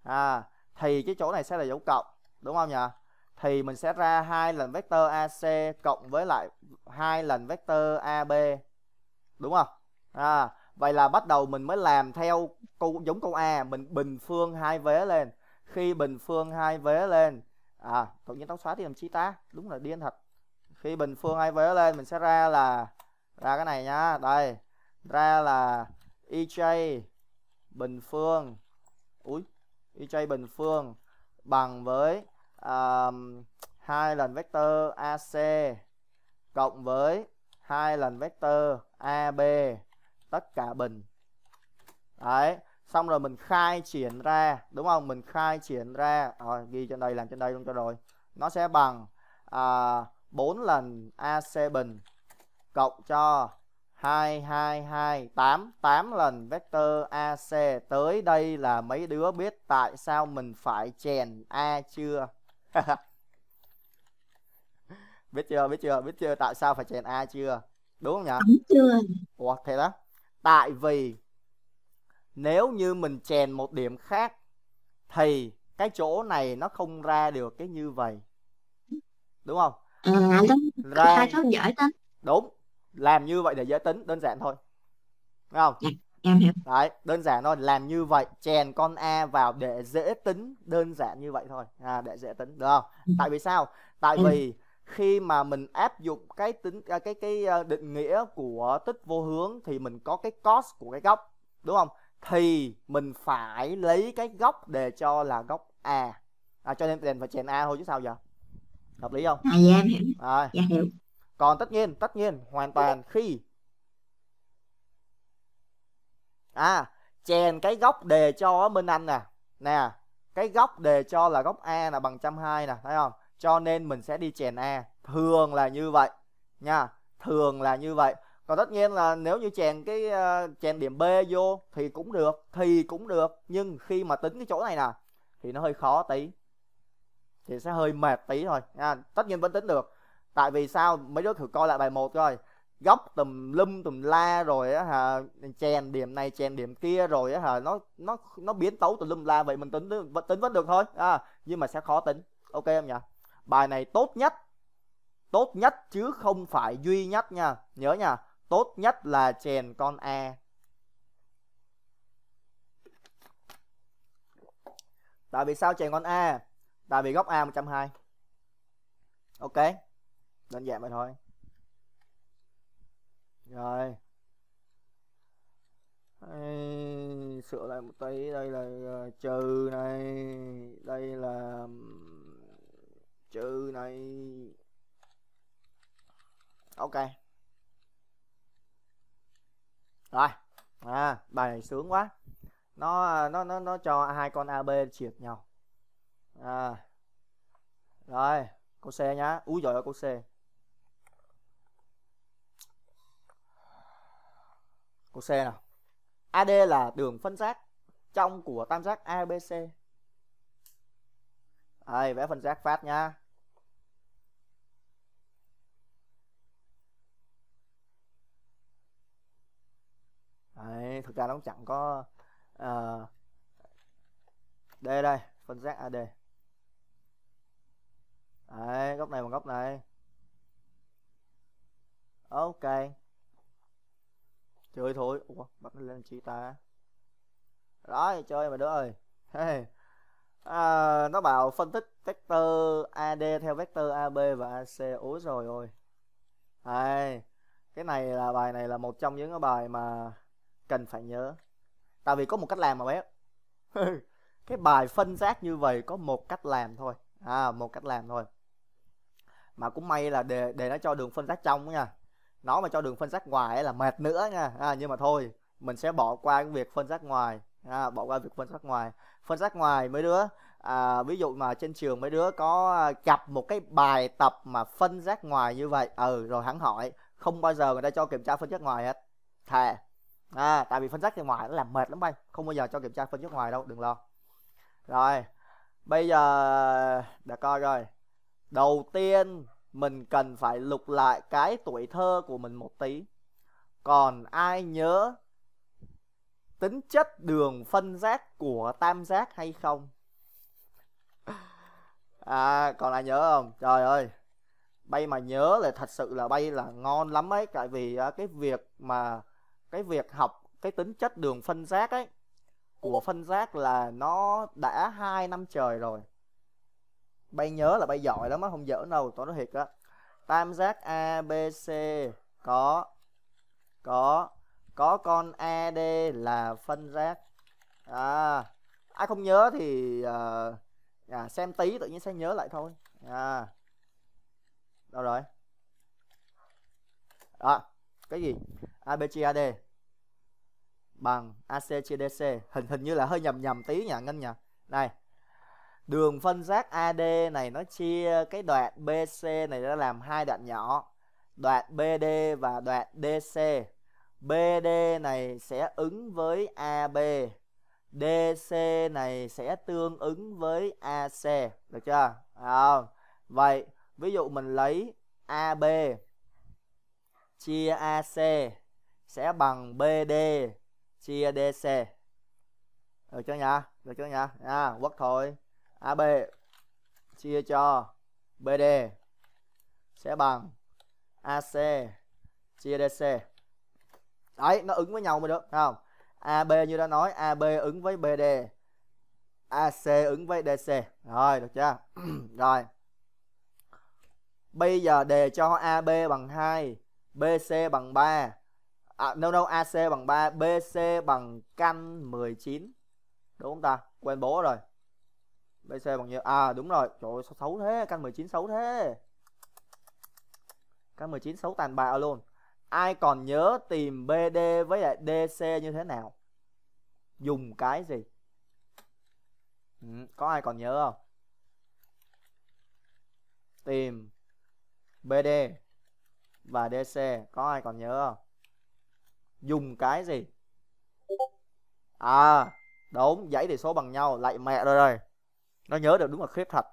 à thì cái chỗ này sẽ là dấu cộng đúng không nhỉ thì mình sẽ ra hai lần vector AC cộng với lại hai lần vector AB. Đúng không? À, vậy là bắt đầu mình mới làm theo câu giống câu A, mình bình phương hai vế lên. Khi bình phương hai vế lên, à tự nhiên tao xóa thì làm chi ta? Đúng là điên thật. Khi bình phương hai vế lên mình sẽ ra là ra cái này nhá. Đây. Ra là EJ bình phương. Úi, EJ bình phương bằng với um, 2 lần vector AC cộng với hai lần vector AB tất cả bình. Đấy, xong rồi mình khai triển ra, đúng không? Mình khai triển ra, rồi ghi trên đây làm trên đây luôn cho rồi. Nó sẽ bằng à, bốn 4 lần AC bình cộng cho 2 2 2 8 8 lần vector AC tới đây là mấy đứa biết tại sao mình phải chèn A chưa? biết chưa biết chưa biết chưa tại sao phải chèn a chưa đúng không nhỉ chưa ủa thế đó tại vì nếu như mình chèn một điểm khác thì cái chỗ này nó không ra được cái như vậy đúng không à, đúng. ra dễ tính đúng làm như vậy để dễ tính đơn giản thôi đúng không dạ em hiểu đấy đơn giản thôi làm như vậy chèn con a vào để dễ tính đơn giản như vậy thôi à, để dễ tính được không ừ. tại vì sao tại ừ. vì khi mà mình áp dụng cái tính à, cái cái ờ, định nghĩa của tích vô hướng thì mình có cái cos của cái góc đúng không thì mình phải lấy cái góc để cho là góc a à, cho nên đèn phải chèn a thôi chứ sao giờ hợp lý không à, dạ em hiểu à. dạ hiểu còn tất nhiên tất nhiên hoàn toàn khi à chèn cái góc đề cho Minh Anh nè nè cái góc đề cho là góc A là bằng 120 nè thấy không cho nên mình sẽ đi chèn A thường là như vậy nha thường là như vậy còn tất nhiên là nếu như chèn cái ờ, chèn điểm B vô thì cũng được thì cũng được nhưng khi mà tính cái chỗ này nè thì nó hơi khó tí thì sẽ hơi mệt tí thôi nha tất nhiên vẫn tính được tại vì sao mấy đứa thử coi lại bài một coi góc tùm lum tùm la rồi á hả chèn điểm này chèn điểm kia rồi á hả nó nó nó biến tấu tùm lum la vậy mình tính tính vẫn được thôi à, nhưng mà sẽ khó tính ok không nhỉ bài này tốt nhất tốt nhất chứ không phải duy nhất nha nhớ nha tốt nhất là chèn con a tại vì sao chèn con a tại vì góc a 120 ok đơn giản vậy thôi rồi đây, sửa lại một tí đây là ờ, trừ này đây là trừ này ok rồi à bài này sướng quá nó à, nó nó nó cho hai con ab triệt nhau à rồi câu c nhá úi giời ơi câu c của C nào AD là đường phân giác trong của tam giác ABC đây vẽ phân giác phát nha Đấy, thực ra nó cũng chẳng có uh, ờ, đây đây phân giác AD Đấy, góc này bằng góc này ok chơi thôi ủa bật nó lên chị ta rồi chơi mà đứa ơi hey. à, nó bảo phân tích vector ad theo vector ab và ac ối rồi ôi hey. cái này là bài này là một trong những cái bài mà cần phải nhớ tại vì có một cách làm mà bé cái bài phân giác như vậy có một cách làm thôi à một cách làm thôi mà cũng may là để để nó cho đường phân giác trong nha nó mà cho đường phân giác ngoài là mệt nữa nha à, nhưng mà thôi mình sẽ bỏ qua cái việc phân giác ngoài à, bỏ qua việc phân giác ngoài phân giác ngoài mấy đứa à, ví dụ mà trên trường mấy đứa có gặp một cái bài tập mà phân giác ngoài như vậy ừ rồi hắn hỏi không bao giờ người ta cho kiểm tra phân giác ngoài hết thề à, tại vì phân giác ngoài nó làm mệt lắm anh, không bao giờ cho kiểm tra phân giác ngoài đâu đừng lo rồi bây giờ đã coi rồi đầu tiên mình cần phải lục lại cái tuổi thơ của mình một tí còn ai nhớ tính chất đường phân giác của tam giác hay không à còn ai nhớ không trời ơi bay mà nhớ là thật sự là bay là ngon lắm ấy tại vì à, cái việc mà cái việc học cái tính chất đường phân giác ấy của phân giác là nó đã hai năm trời rồi bay nhớ là bay giỏi lắm á không dở đâu tôi nói thiệt đó tam giác abc có có có con ad là phân giác à ai không nhớ thì à, à, xem tí tự nhiên sẽ nhớ lại thôi à đâu rồi à, cái gì abcad bằng AC chia DC. hình hình như là hơi nhầm nhầm tí nhỉ, ngân nhỉ? này đường phân giác AD này nó chia cái đoạn BC này ra làm hai đoạn nhỏ đoạn BD và đoạn DC BD này sẽ ứng với AB DC này sẽ tương ứng với AC được chưa à, vậy ví dụ mình lấy AB chia AC sẽ bằng BD chia DC được chưa nhỉ được chưa nhỉ à, quất thôi AB chia cho BD sẽ bằng AC chia DC. Đấy, nó ứng với nhau mới được, thấy không? AB như đã nói, AB ứng với BD. AC ứng với DC. Rồi, được chưa? Rồi. Bây giờ đề cho AB bằng 2, BC bằng 3. À, no no AC bằng 3, BC bằng căn 19. Đúng không ta? Quên bố rồi. BC bằng nhiêu? À đúng rồi. Trời ơi xấu thế, căn 19 xấu thế. Căn 19 xấu tàn bạo luôn. Ai còn nhớ tìm BD với lại DC như thế nào? Dùng cái gì? Ừ, có ai còn nhớ không? Tìm BD và DC có ai còn nhớ không? Dùng cái gì? À, đúng, dãy thì số bằng nhau, lại mẹ rồi rồi nó nhớ được đúng là khiếp thật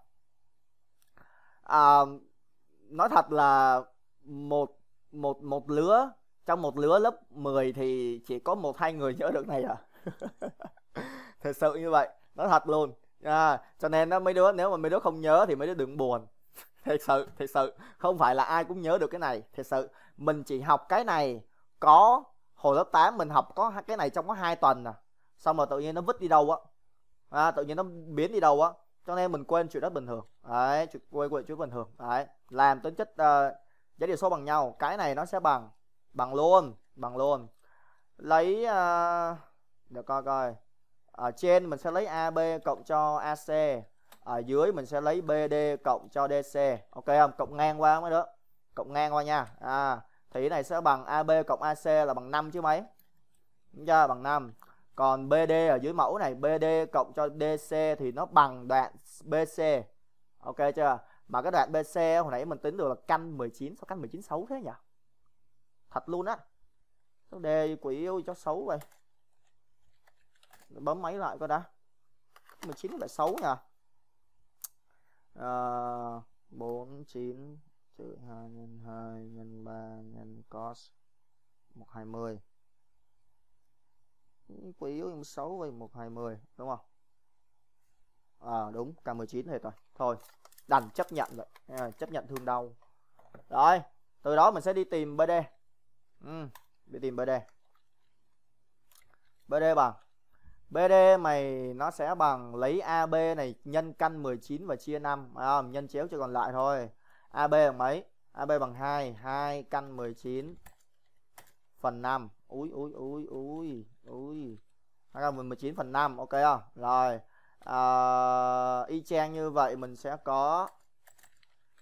à, nói thật là một một một lứa trong một lứa lớp 10 thì chỉ có một hai người nhớ được này à thật sự như vậy nói thật luôn à, cho nên đó mấy đứa nếu mà mấy đứa không nhớ thì mấy đứa đừng buồn thật sự thật sự không phải là ai cũng nhớ được cái này thật sự mình chỉ học cái này có hồi lớp 8 mình học có cái này trong có hai tuần à xong rồi tự nhiên nó vứt đi đâu á à, tự nhiên nó biến đi đâu á cho nên mình quên chuyện rất bình thường đấy quên quên chuyện bình thường đấy làm tính chất uh, giá trị số bằng nhau cái này nó sẽ bằng bằng luôn bằng luôn lấy uh, ờ, để coi coi ở trên mình sẽ lấy AB cộng cho AC ở dưới mình sẽ lấy BD cộng cho DC ok không cộng ngang qua mới được cộng ngang qua nha à thì này sẽ bằng AB cộng AC là bằng 5 chứ mấy đúng chưa bằng 5 còn BD ở dưới mẫu này BD cộng cho DC thì nó bằng đoạn BC ok chưa mà cái đoạn BC hồi nãy mình tính được là căn 19 sao căn 19 xấu thế nhỉ thật luôn á D quỷ yêu cho xấu vậy bấm máy lại coi đã 19 lại xấu nhỉ à, 49 2 nhân 2 nhân 3 nhân cos 120 quỹ yếu em 6 vay 120 đúng không à, đúng K19 hết rồi thôi đành chấp nhận rồi à, ờ, chấp nhận thương đau rồi từ đó mình sẽ đi tìm BD ừ, đi tìm BD BD bằng BD mày nó sẽ bằng lấy AB này nhân căn 19 và chia 5 à, nhân chéo cho còn lại thôi AB bằng mấy AB bằng 2 2 căn 19 phần 5 ui, úi úi úi mười chín phần năm, ok không rồi à, y chang như vậy mình sẽ có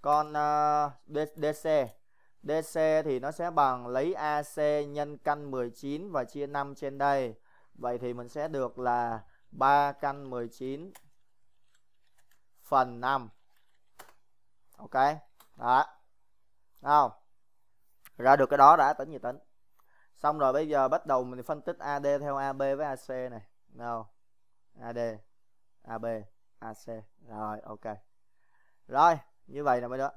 con uh, à, DC DC thì nó sẽ bằng lấy AC nhân căn 19 và chia 5 trên đây vậy thì mình sẽ được là 3 căn 19 phần 5 ok đó không ra được cái đó đã tính gì tính xong rồi bây giờ bắt đầu mình phân tích AD theo AB với AC này nào AD AB AC rồi ok rồi như vậy là mới đó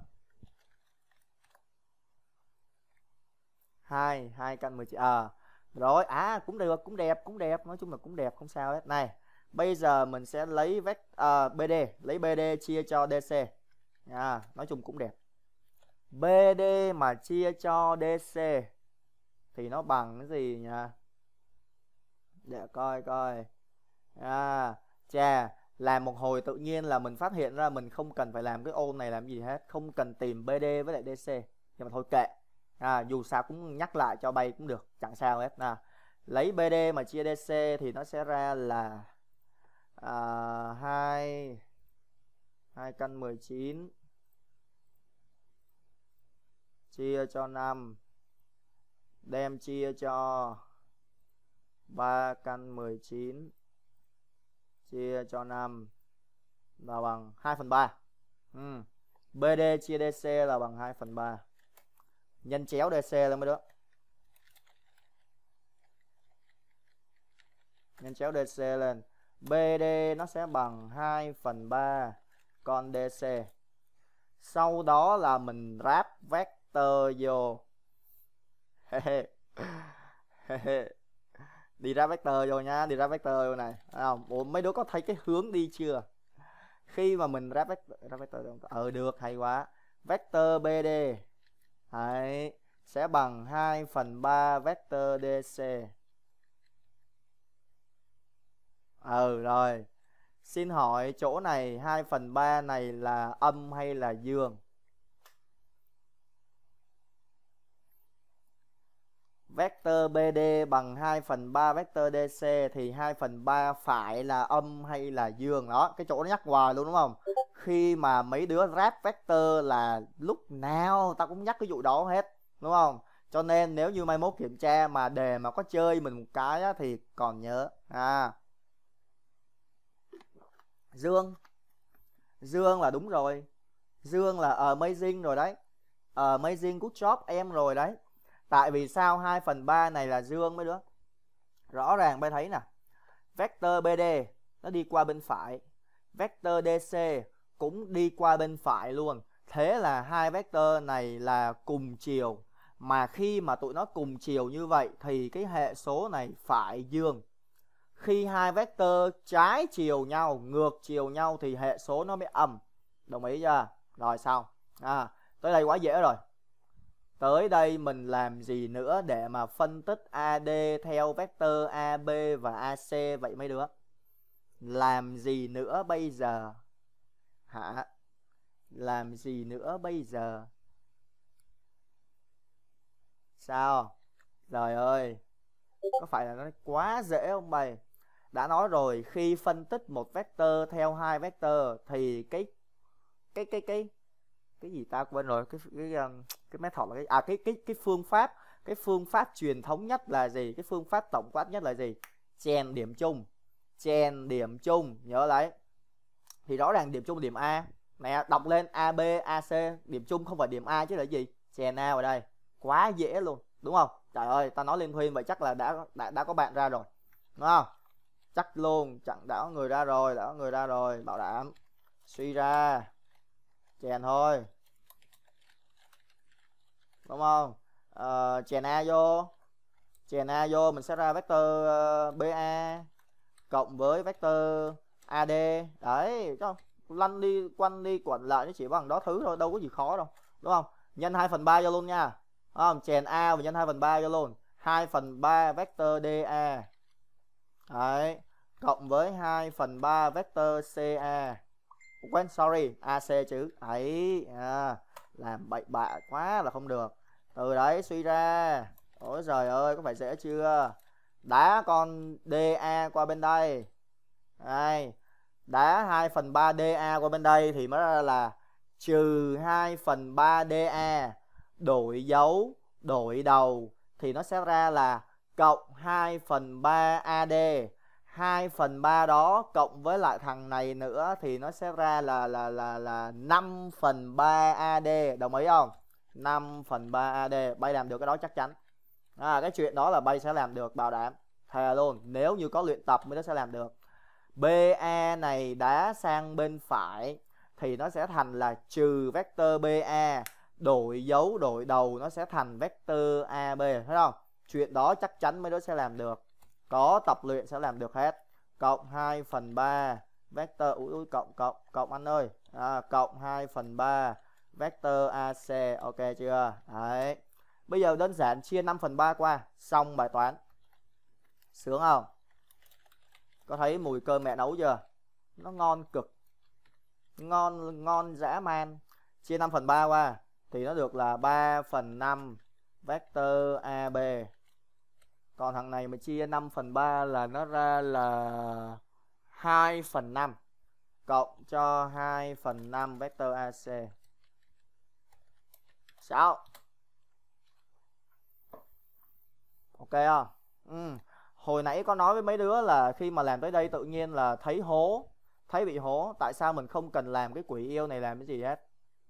hai hai cạnh mười à rồi à cũng được cũng đẹp cũng đẹp nói chung là cũng đẹp không sao hết này bây giờ mình sẽ lấy vect à, BD lấy BD chia cho DC à, nói chung cũng đẹp BD mà chia cho DC thì nó bằng cái gì nhỉ để coi coi à chà làm một hồi tự nhiên là mình phát hiện ra mình không cần phải làm cái ô này làm gì hết không cần tìm bd với lại dc nhưng mà thôi kệ à, dù sao cũng nhắc lại cho bay cũng được chẳng sao hết à, lấy bd mà chia dc thì nó sẽ ra là à, 2 2 căn 19 chia cho 5 đem chia cho 3 căn 19 chia cho 5 là bằng 2 phần 3. Ừ. BD chia DC là bằng 2 phần 3. Nhân chéo DC lên mới được. Nhân chéo DC lên. BD nó sẽ bằng 2 phần 3 con DC. Sau đó là mình ráp vector vô đi ra vector vô nha đi ra vector vô này không Ủa, mấy đứa có thấy cái hướng đi chưa khi mà mình ra vector ra vector ờ được hay quá vector bd Đấy, sẽ bằng 2 phần ba vector dc ừ rồi xin hỏi chỗ này 2 phần ba này là âm hay là dương vector BD bằng 2 phần 3 vector DC thì 2 phần 3 phải là âm hay là dương đó cái chỗ nó nhắc hoài luôn đúng không khi mà mấy đứa ráp vector là lúc nào tao cũng nhắc cái vụ đó hết đúng không cho nên nếu như mai mốt kiểm tra mà đề mà có chơi mình một cái á, thì còn nhớ à dương dương là đúng rồi dương là amazing rồi đấy amazing good job em rồi đấy tại vì sao 2 phần 3 này là dương mấy đứa rõ ràng bé thấy nè vector BD nó đi qua bên phải vector DC cũng đi qua bên phải luôn thế là hai vector này là cùng chiều mà khi mà tụi nó cùng chiều như vậy thì cái hệ số này phải dương khi hai vector trái chiều nhau ngược chiều nhau thì hệ số nó mới âm đồng ý chưa rồi xong à tới đây quá dễ rồi Tới đây mình làm gì nữa để mà phân tích AD theo vector AB và AC vậy mấy đứa? Làm gì nữa bây giờ? Hả? Làm gì nữa bây giờ? Sao? Trời ơi. Có phải là nó quá dễ không mày? Đã nói rồi, khi phân tích một vector theo hai vector thì cái cái cái cái cái gì ta quên rồi, cái cái, cái um, cái method là cái à cái cái cái phương pháp cái phương pháp truyền thống nhất là gì cái phương pháp tổng quát nhất là gì chèn điểm chung chèn điểm chung nhớ lấy thì rõ ràng điểm chung điểm a nè đọc lên AB AC điểm chung không phải điểm a chứ là gì chèn a vào đây quá dễ luôn đúng không trời ơi ta nói liên thuyên vậy chắc là đã đã, đã có bạn ra rồi đúng không chắc luôn chẳng đã có người ra rồi đã có người ra rồi bảo đảm suy ra chèn thôi đúng không à, chèn a vô chèn a vô mình sẽ ra vector ờ, ba cộng với vector ad đấy không lăn đi quanh đi quẩn lại nó chỉ bằng đó thứ thôi đâu có gì khó đâu đúng không nhân 2 phần ba cho luôn nha không chèn a và nhân 2 phần ba cho luôn 2 phần ba vector DA Đấy Cộng với 2 phần ba vector CA Quên sorry AC chứ ấy, à, Làm bậy bạ quá là không được từ đấy suy ra ôi trời ơi có phải dễ chưa đá con DA qua bên đây đây đá 2 phần 3 DA qua bên đây thì mới ra là trừ 2 phần 3 DA đổi dấu đổi đầu thì nó sẽ ra là cộng 2 phần 3 AD 2 phần 3 đó cộng với lại thằng này nữa thì nó sẽ ra là là là là 5 phần 3 AD đồng ý không 5 phần 3 AD bay làm được cái đó chắc chắn à, cái chuyện đó là bay sẽ làm được bảo đảm thề luôn nếu như có luyện tập mới nó sẽ làm được BA này đá sang bên phải thì nó sẽ thành là trừ vector BA đổi dấu đổi đầu nó sẽ thành vector AB thấy không chuyện đó chắc chắn mới đứa sẽ làm được có tập luyện sẽ làm được hết cộng 2 phần 3 vector ui, ui cộng cộng cộng anh ơi à, cộng 2 phần 3 vector AC ok chưa đấy bây giờ đơn giản chia 5 phần 3 qua xong bài toán sướng không có thấy mùi cơm mẹ nấu chưa nó ngon cực ngon ngon dã man chia 5 phần 3 qua thì nó được là 3 phần 5 vector AB còn thằng này mà chia 5 phần 3 là nó ra là 2 phần 5 cộng cho 2 phần 5 vector AC sao? ok không à? ừ. hồi nãy có nói với mấy đứa là khi mà làm tới đây tự nhiên là thấy hố thấy bị hố tại sao mình không cần làm cái quỷ yêu này làm cái gì hết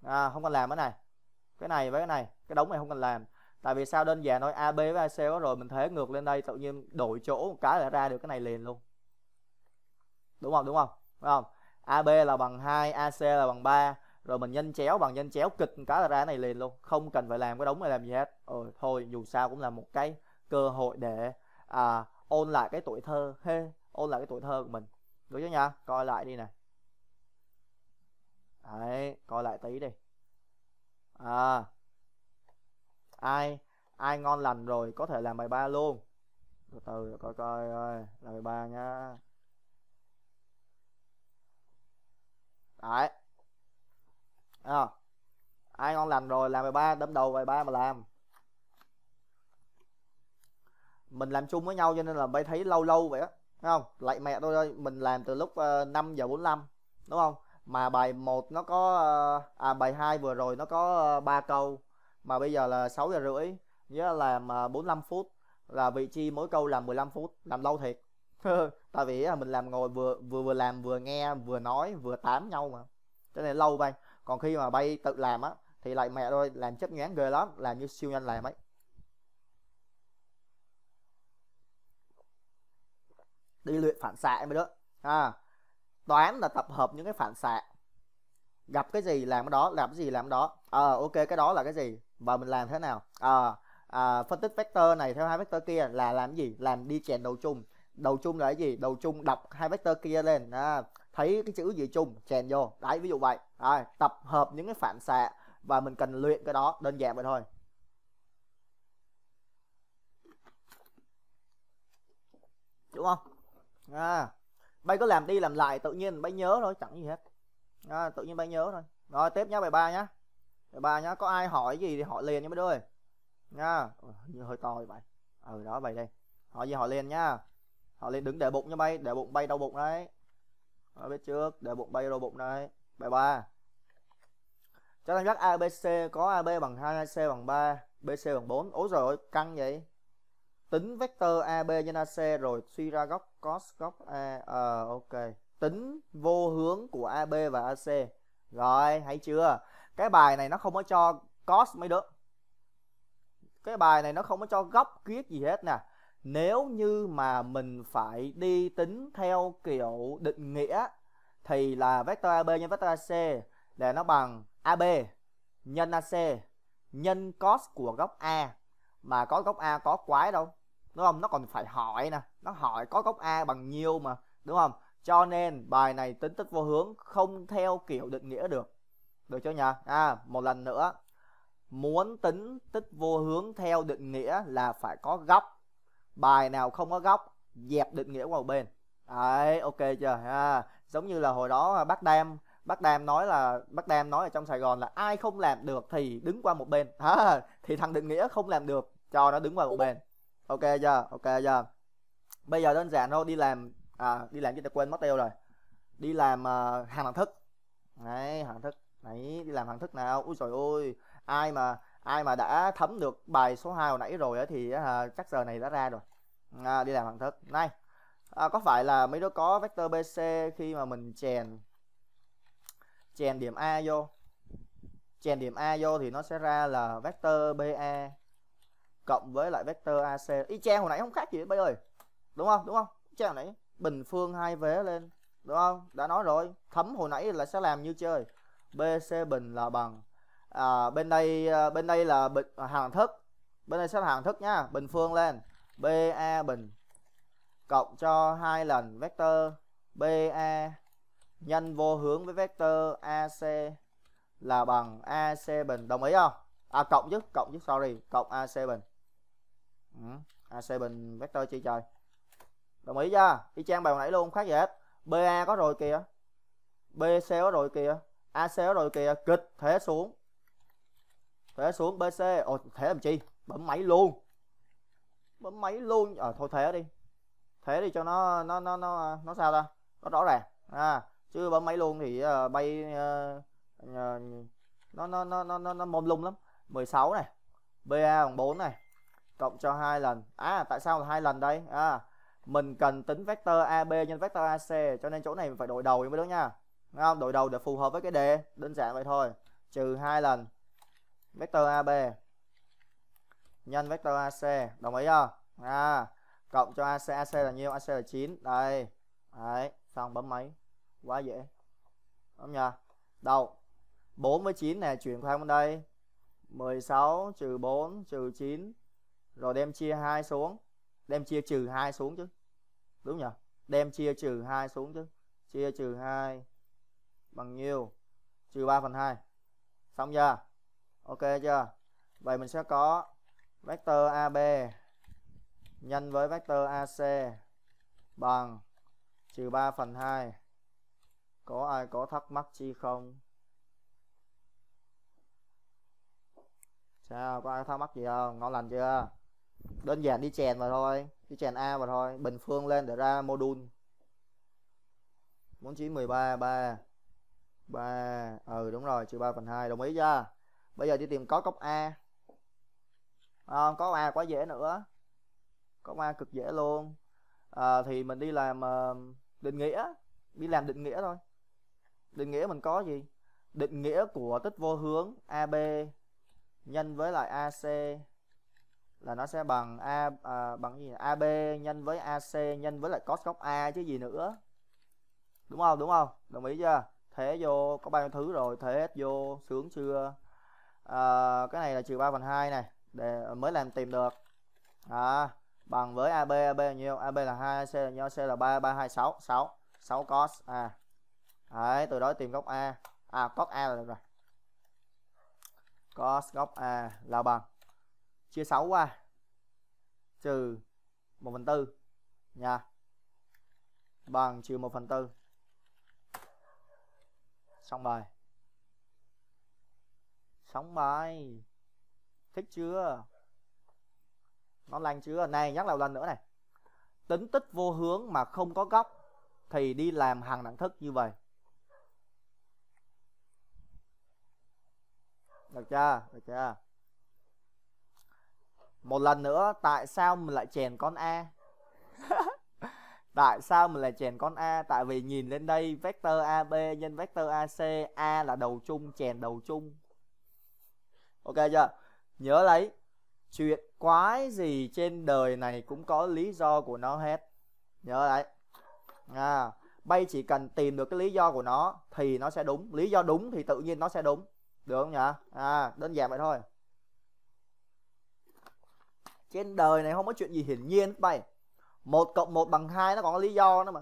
à, không cần làm cái này cái này với cái này cái đống này không cần làm tại vì sao đơn giản nói ab với ac đó rồi mình thế ngược lên đây tự nhiên đổi chỗ một cái là ra được cái này liền luôn đúng không đúng không đúng không ab là bằng 2 ac là bằng 3 rồi mình nhanh chéo bằng nhanh chéo kịch cái là ra này liền luôn không cần phải làm cái đống hay làm gì hết ờ thôi dù sao cũng là một cái cơ hội để à, ôn lại cái tuổi thơ hê ôn lại cái tuổi thơ của mình được chưa nha coi lại đi nè đấy coi lại tí đi à ai ai ngon lành rồi có thể làm bài ba luôn từ từ coi coi ơi làm bài ba nhá đấy à, ai ngon lành rồi làm bài ba đấm đầu bài ba mà làm mình làm chung với nhau cho nên là bay thấy lâu lâu vậy á đúng không lại mẹ tôi ơi mình làm từ lúc uh, ờ, 5 giờ 45 đúng không mà bài 1 nó có ờ, à bài 2 vừa rồi nó có uh, ờ, 3 câu mà bây giờ là 6 giờ rưỡi nhớ làm uh, 45 phút là vị trí mỗi câu làm 15 phút làm lâu thiệt tại vì mình làm ngồi vừa vừa vừa làm vừa nghe vừa nói vừa tám nhau mà cho nên lâu vậy còn khi mà bay tự làm á thì lại mẹ thôi làm chấp nhoáng ghê lắm làm như siêu nhanh làm ấy đi luyện phản xạ mới đó à, toán là tập hợp những cái phản xạ gặp cái gì làm cái đó làm cái gì làm cái đó ờ à, ok cái đó là cái gì và mình làm thế nào ờ à, à, phân tích vector này theo hai vector kia là làm gì làm đi chèn đầu chung đầu chung là cái gì đầu chung đọc hai vector kia lên à, thấy cái chữ gì chung chèn vô đấy ví dụ vậy à, tập hợp những cái phản xạ và mình cần luyện cái đó đơn giản vậy thôi đúng không à, bay cứ làm đi làm lại tự nhiên bay nhớ thôi chẳng gì hết à, tự nhiên bay nhớ thôi rồi tiếp nhá bài ba nhá bài ba nhá có ai hỏi gì thì hỏi liền nha mấy đứa ơi nha như hơi to vậy ừ đó bày đây hỏi gì hỏi liền nha hỏi liền đứng để bụng nha bay để bụng bay đau bụng đấy đó, ờ, biết trước để bụng bay rồi bụng này bài ba cho tam giác ABC có AB bằng 2 AC bằng 3 BC bằng 4 ối rồi căng vậy tính vector AB nhân AC rồi suy ra góc cos góc A à, ok tính vô hướng của AB và AC rồi thấy chưa cái bài này nó không có cho cos mấy đứa cái bài này nó không có cho góc kiết gì hết nè nếu như mà mình phải đi tính theo kiểu định nghĩa thì là vector AB nhân vector AC để nó bằng AB nhân AC nhân cos của góc A mà có góc A có quái đâu đúng không nó còn phải hỏi nè nó hỏi có góc A bằng nhiêu mà đúng không cho nên bài này tính tích vô hướng không theo kiểu định nghĩa được được chưa nhỉ à một lần nữa muốn tính tích vô hướng theo định nghĩa là phải có góc bài nào không có góc dẹp định nghĩa qua một bên đấy ok chưa à, giống như là hồi đó bác đam bác đam nói là bác đam nói ở trong sài gòn là ai không làm được thì đứng qua một bên à, thì thằng định nghĩa không làm được cho nó đứng qua một bên ok chưa ok chưa bây giờ đơn giản thôi đi làm à, đi làm chứ ta quên mất tiêu rồi đi làm uh, hàng đẳng thức đấy hàng thức đấy đi làm hàng thức nào ui trời ơi ai mà ai mà đã thấm được bài số 2 hồi nãy rồi thì uh, chắc giờ này đã ra rồi à, đi làm hằng thức này à, có phải là mấy đứa có vector bc khi mà mình chèn chèn điểm a vô chèn điểm a vô thì nó sẽ ra là vector ba cộng với lại vector ac y chang hồi nãy không khác gì bây ơi đúng không đúng không chang hồi nãy bình phương hai vế lên đúng không đã nói rồi thấm hồi nãy là sẽ làm như chơi bc bình là bằng à, bên đây à, bên đây là bình à, hàng thức bên đây sẽ là hàng thức nhá bình phương lên BA bình cộng cho hai lần vector BA nhân vô hướng với vector AC là bằng AC bình đồng ý không? À cộng chứ, cộng chứ sorry, cộng AC bình. Ừ, AC bình vector chi trời. Đồng ý chưa? Y chang bài hồi nãy luôn, khác gì hết. BA có rồi kìa. BC có rồi kìa. AC có rồi kìa, kịch thế xuống. Thế xuống BC, ồ thế làm chi? Bấm máy luôn bấm máy luôn ở ờ, à, thôi thế đi thế thì cho nó nó nó nó nó sao ta nó rõ ràng à chứ bấm máy luôn thì uh, bay uh, uh, nó nó nó nó nó, nó mồm lung lắm 16 này BA bằng bốn này cộng cho hai lần à tại sao là hai lần đây à mình cần tính vector AB nhân vector AC cho nên chỗ này mình phải đổi đầu mới đó nha Đúng không đổi đầu để phù hợp với cái đề đơn giản vậy thôi trừ hai lần vector AB nhân vector AC đồng ý không à, cộng cho AC AC là nhiêu AC là 9 đây đấy xong bấm máy quá dễ đúng nhờ đâu 49 này chuyển qua bên đây 16 trừ 4 trừ 9 rồi đem chia 2 xuống đem chia trừ 2 xuống chứ đúng nhỉ đem chia trừ 2 xuống chứ chia trừ 2 bằng nhiêu trừ 3 phần 2 xong chưa ok chưa vậy mình sẽ có vector AB nhân với vector AC bằng trừ 3 phần 2 có ai có thắc mắc chi không sao có ai thắc mắc gì không ngon lành chưa đơn giản đi chèn vào thôi đi chèn A vào thôi bình phương lên để ra module 49 13 3 3 ừ đúng rồi trừ 3 phần 2 đồng ý chưa bây giờ đi tìm có cốc A à, có a quá dễ nữa có a cực dễ luôn à, thì mình đi làm uh, định nghĩa đi làm định nghĩa thôi định nghĩa mình có gì định nghĩa của tích vô hướng ab nhân với lại ac là nó sẽ bằng a à, bằng gì ab nhân với ac nhân với lại cos góc a chứ gì nữa đúng không đúng không đồng ý chưa thế vô có bao nhiêu thứ rồi thế hết vô sướng chưa à, cái này là trừ ba phần hai này để mới làm tìm được à, bằng với AB AB là nhiêu AB là 2 C là nhiêu C là 3 3 2 6 6 6 cos à. đấy từ đó tìm góc A à cos A là được rồi cos góc A là bằng chia 6 qua trừ 1 phần 4 nha bằng trừ 1 phần 4 xong bài xong bài thích chưa ngon lành chưa này nhắc lại lần nữa này tính tích vô hướng mà không có góc thì đi làm hàng đẳng thức như vậy được chưa được chưa một lần nữa tại sao mình lại chèn con a tại sao mình lại chèn con a tại vì nhìn lên đây vector ab nhân vector ac a là đầu chung chèn đầu chung ok chưa Nhớ lấy, chuyện quái gì trên đời này cũng có lý do của nó hết. Nhớ lấy À, bay chỉ cần tìm được cái lý do của nó thì nó sẽ đúng. Lý do đúng thì tự nhiên nó sẽ đúng. Được không nhỉ? À, đơn giản vậy thôi. Trên đời này không có chuyện gì hiển nhiên bay. một cộng một bằng hai nó còn có lý do nữa mà.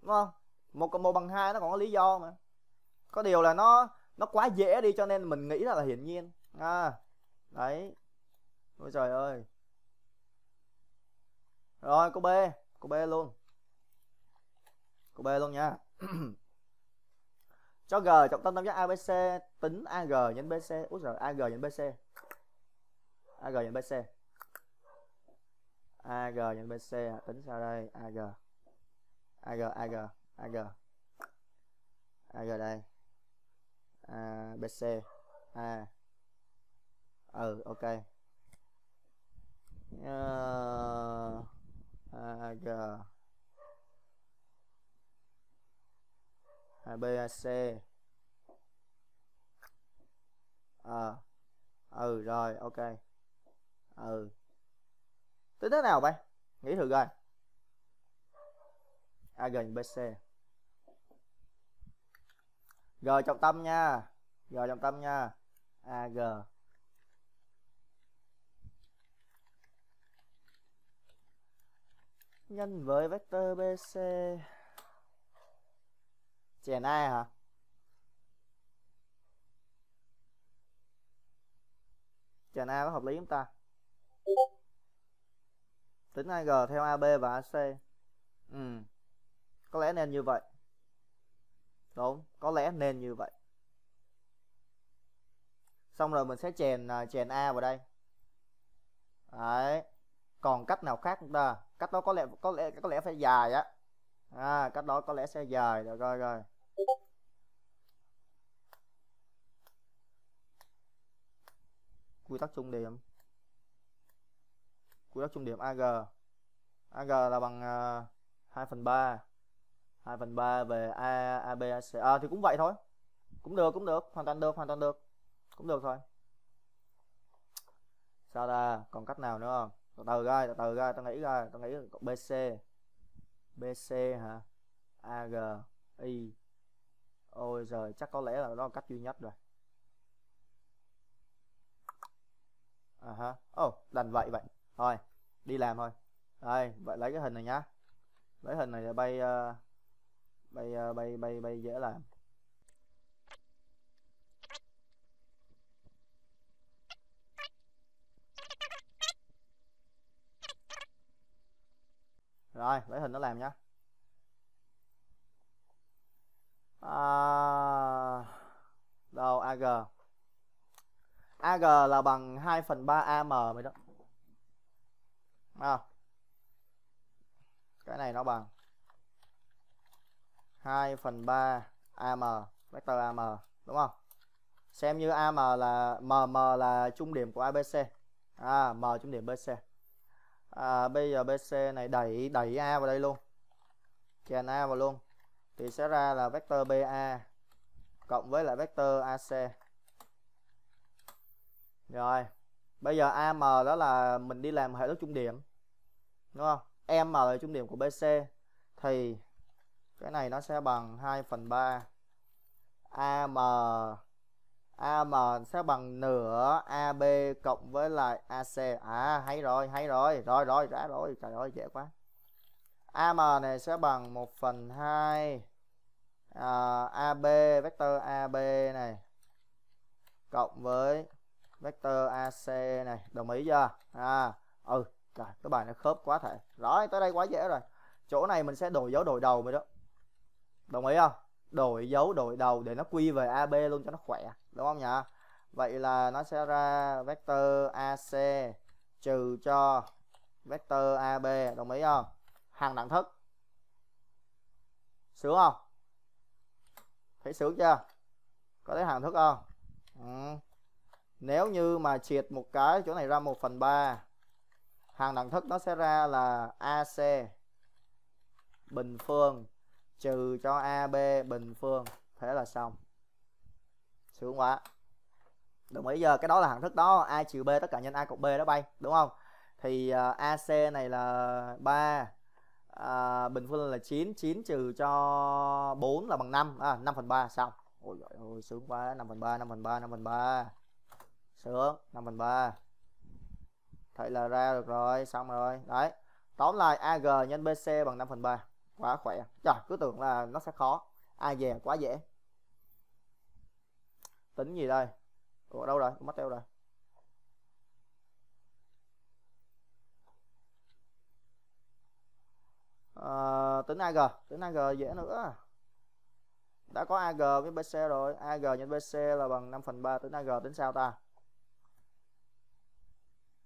Đúng không? một cộng một bằng hai nó còn có lý do mà. Có điều là nó nó quá dễ đi cho nên mình nghĩ là, là hiển nhiên à, đấy ôi trời ơi rồi cô b cô b luôn cô b luôn nha cho g trọng tâm tam giác abc tính ag nhân bc úi giời ag nhân bc ag nhân bc ag nhân bc tính sao đây ag ag ag ag ag đây a bc a ừ ok uh, AG BAC ờ à, à, à ờ, ừ rồi ok ừ tính thế nào vậy nghĩ thử coi AG BC G trọng tâm nha G trọng tâm nha AG nhân với vectơ BC chèn ai hả? Chèn A có hợp lý chúng ta? Tính AG theo AB và AC. Ừ. Có lẽ nên như vậy. Đúng, có lẽ nên như vậy. Xong rồi mình sẽ chèn à, chèn A vào đây. Đấy còn cách nào khác không ta cách đó có lẽ có lẽ có lẽ phải dài á à, cách đó có lẽ sẽ dài được rồi rồi quy tắc trung điểm quy tắc trung điểm AG AG là bằng uh, à, 2 phần 3 2 phần 3 về A, AB, AC à, thì cũng vậy thôi cũng được cũng được hoàn toàn được hoàn toàn được cũng được thôi sao ta còn cách nào nữa không từ từ coi từ từ coi tôi nghĩ coi tôi nghĩ cột bc bc hả ag i ôi giời chắc có lẽ là đó cách duy nhất rồi à ha oh đành vậy vậy thôi đi làm thôi đây vậy lấy cái hình này nhá lấy hình này là bay uh, bay uh, bay bay bay dễ làm rồi lấy hình nó làm nhá à, đâu ag ag là bằng 2 phần ba am vậy đó à, cái này nó bằng 2 phần ba am vector am đúng không xem như am là mm là trung điểm của abc à, m trung điểm bc à, bây giờ bc này đẩy đẩy a vào đây luôn chèn a vào luôn thì sẽ ra là vector ba cộng với lại vector ac rồi bây giờ am đó là mình đi làm hệ thức trung điểm đúng không m là trung điểm của bc thì cái này nó sẽ bằng 2 phần 3 am AM sẽ bằng nửa AB cộng với lại AC à hay rồi hay rồi rồi rồi đã rồi trời ơi dễ quá AM này sẽ bằng 1 phần 2 à, AB vector AB này cộng với vector AC này đồng ý chưa à ừ trời cái bài nó khớp quá thể rồi tới đây quá dễ rồi chỗ này mình sẽ đổi dấu đổi đầu mới đó đồng ý không đổi dấu đổi đầu để nó quy về AB luôn cho nó khỏe đúng không nhỉ vậy là nó sẽ ra vector AC trừ cho vector AB đồng ý không hàng đẳng thức sướng không thấy sướng chưa có thấy hàng thức không ừ. nếu như mà triệt một cái chỗ này ra 1 phần 3 hàng đẳng thức nó sẽ ra là AC bình phương trừ cho AB bình phương thế là xong sướng quá đồng ý giờ cái đó là hằng thức đó a trừ b tất cả nhân a cộng b đó bay đúng không thì uh, à, ac này là 3 à, bình phương là 9 9 trừ cho 4 là bằng 5 à, 5 phần 3 xong ôi trời ơi sướng quá 5 phần 3 5 phần 3 5 phần 3 sướng 5 phần 3 thấy là ra được rồi xong rồi đấy tóm lại AG nhân BC bằng 5 phần 3 quá khỏe trời cứ tưởng là nó sẽ khó AG quá dễ tính gì đây ở đâu rồi mất đâu rồi à, tính ag tính ag dễ nữa đã có ag với bc rồi ag nhân bc là bằng 5 phần ba. tính ag tính sao ta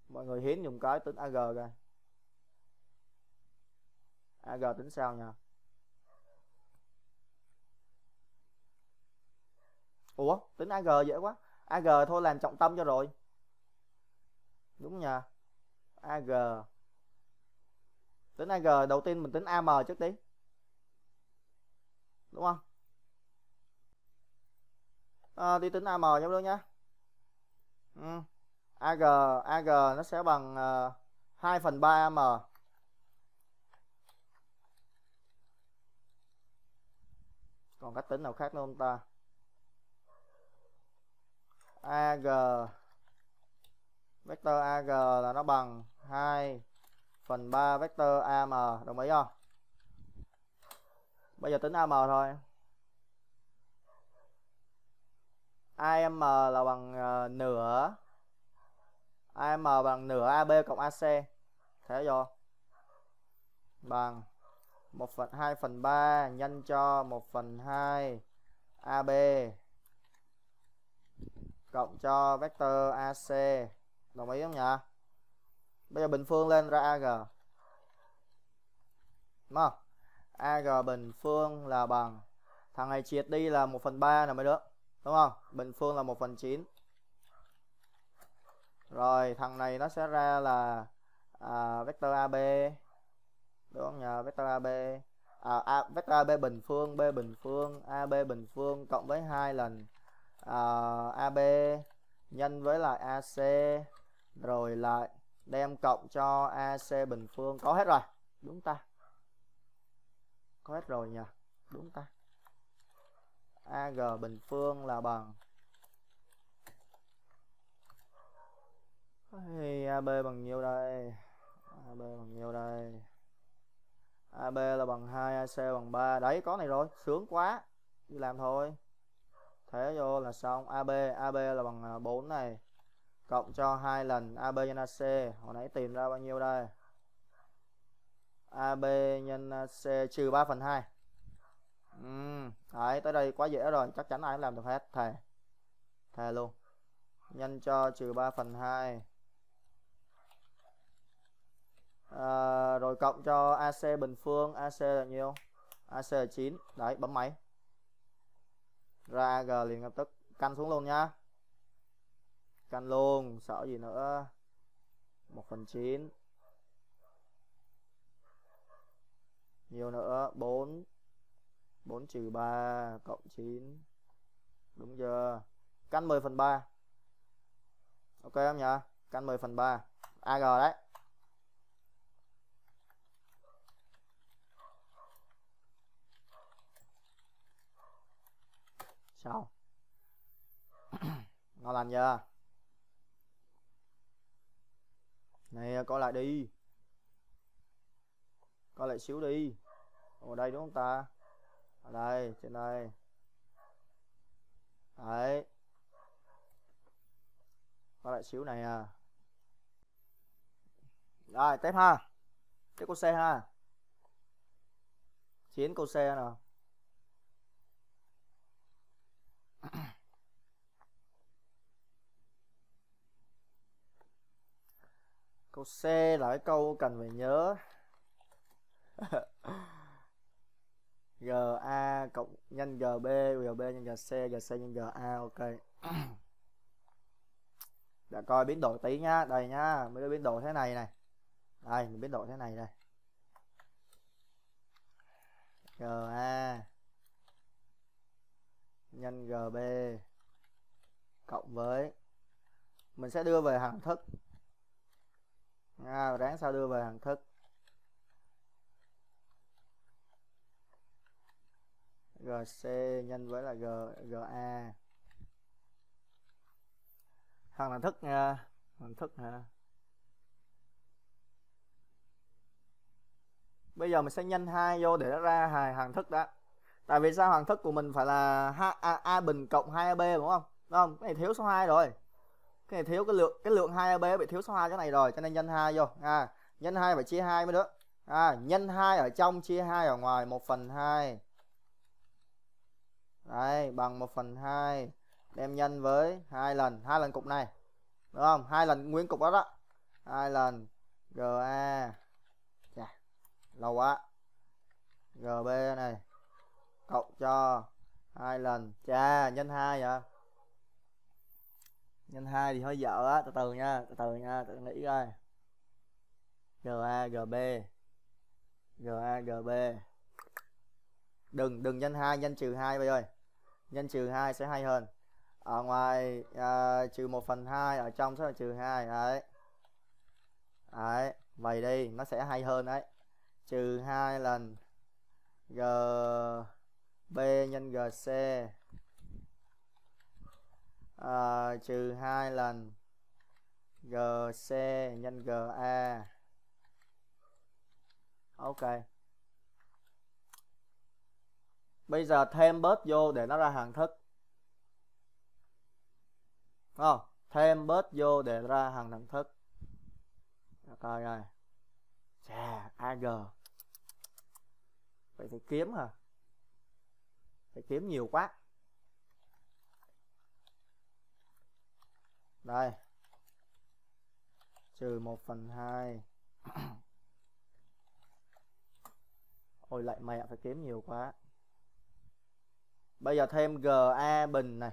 mọi người hiến dùng cái tính ag coi ag tính sao nha ủa tính ag dễ quá ag thôi làm trọng tâm cho rồi đúng nhờ ag tính ag đầu tiên mình tính am trước đi đúng không à, đi tính am nhóm đó nhá ừ. ag ag nó sẽ bằng uh, ờ, 2 phần 3 am còn cách tính nào khác nữa không ta AG vector AG là nó bằng 2 phần 3 vector AM đồng ý không bây giờ tính AM thôi AM là bằng uh, nửa AM bằng nửa AB cộng AC thế do bằng 1 phần 2 phần 3 nhân cho 1 phần 2 AB cộng cho vector AC đồng ý không nhỉ bây giờ bình phương lên ra AG đúng không AG bình phương là bằng thằng này triệt đi là 1 phần 3 là mấy đứa đúng không bình phương là 1 phần 9 rồi thằng này nó sẽ ra là à, vector AB đúng không nhờ vector AB à, à, vector AB bình phương B bình phương AB bình phương cộng với hai lần uh, ờ, AB nhân với lại AC rồi lại đem cộng cho AC bình phương có hết rồi đúng ta có hết rồi nhỉ đúng ta AG bình phương là bằng thì AB bằng nhiêu đây AB bằng nhiêu đây AB là bằng 2 AC bằng 3 đấy có này rồi sướng quá đi làm thôi thế vô là xong AB AB là bằng 4 à, này cộng cho hai lần AB nhân AC hồi nãy tìm ra bao nhiêu đây AB nhân c trừ 3 phần 2 ừ. đấy tới đây quá dễ rồi chắc chắn ai cũng làm được hết thề thề luôn nhân cho trừ 3 phần 2 à, rồi cộng cho AC bình phương AC là nhiêu AC là 9 đấy bấm máy ra g liền lập tức canh xuống luôn nhá canh luôn sợ gì nữa một phần chín nhiều nữa bốn bốn trừ ba cộng chín đúng giờ canh mười phần ba ok không nhỉ canh mười phần ba ag đấy sao? ngon lành chưa này coi lại đi coi lại xíu đi ở đây đúng không ta ở đây trên đây đấy coi lại xíu này à rồi tiếp ha tiếp cô xe ha chín cô xe nào câu C là cái câu cần phải nhớ GA cộng nhân GB GB nhân GC GC nhân GA ok đã dạ, coi biến đổi tí nha đây nhá mới biến đổi thế này này đây mình biến đổi thế này đây GA nhân GB cộng với mình sẽ đưa về hằng thức à, ráng sao đưa về hằng thức GC nhân với là G, GA hằng là thức nha hằng thức hả bây giờ mình sẽ nhân hai vô để nó ra hai hằng thức đó tại vì sao hoàng thức của mình phải là a, a, a bình cộng 2 ab đúng không đúng không cái này thiếu số 2 rồi cái này thiếu cái lượng cái lượng 2 ab bị thiếu số 2 cái này rồi cho nên nhân 2 vô à nhân 2 phải chia 2 mới được à nhân 2 ở trong chia 2 ở ngoài 1 phần 2 đây bằng 1 phần 2 đem nhân với hai lần hai lần cục này đúng không hai lần nguyên cục đó đó hai lần ga Chà, lâu quá gb này cộng cho hai lần cha nhân hai hả nhân hai thì hơi dở á từ từ nha từ từ nha từ nghĩ coi GA GB GA GB đừng đừng nhân hai nhân trừ hai bây ơi nhân trừ hai sẽ hay hơn ở ngoài à, trừ 1 phần hai ở trong sẽ là trừ hai đấy đấy vậy đi nó sẽ hay hơn đấy trừ hai lần g B nhân GC à, trừ 2 lần GC nhân GA Ok Bây giờ thêm bớt vô để nó ra hàng thức không? Thêm bớt vô để ra hàng đẳng thức Coi rồi Chà, AG Vậy thì kiếm hả? phải kiếm nhiều quá đây trừ 1 phần 2 ôi lại mẹ phải kiếm nhiều quá bây giờ thêm GA bình này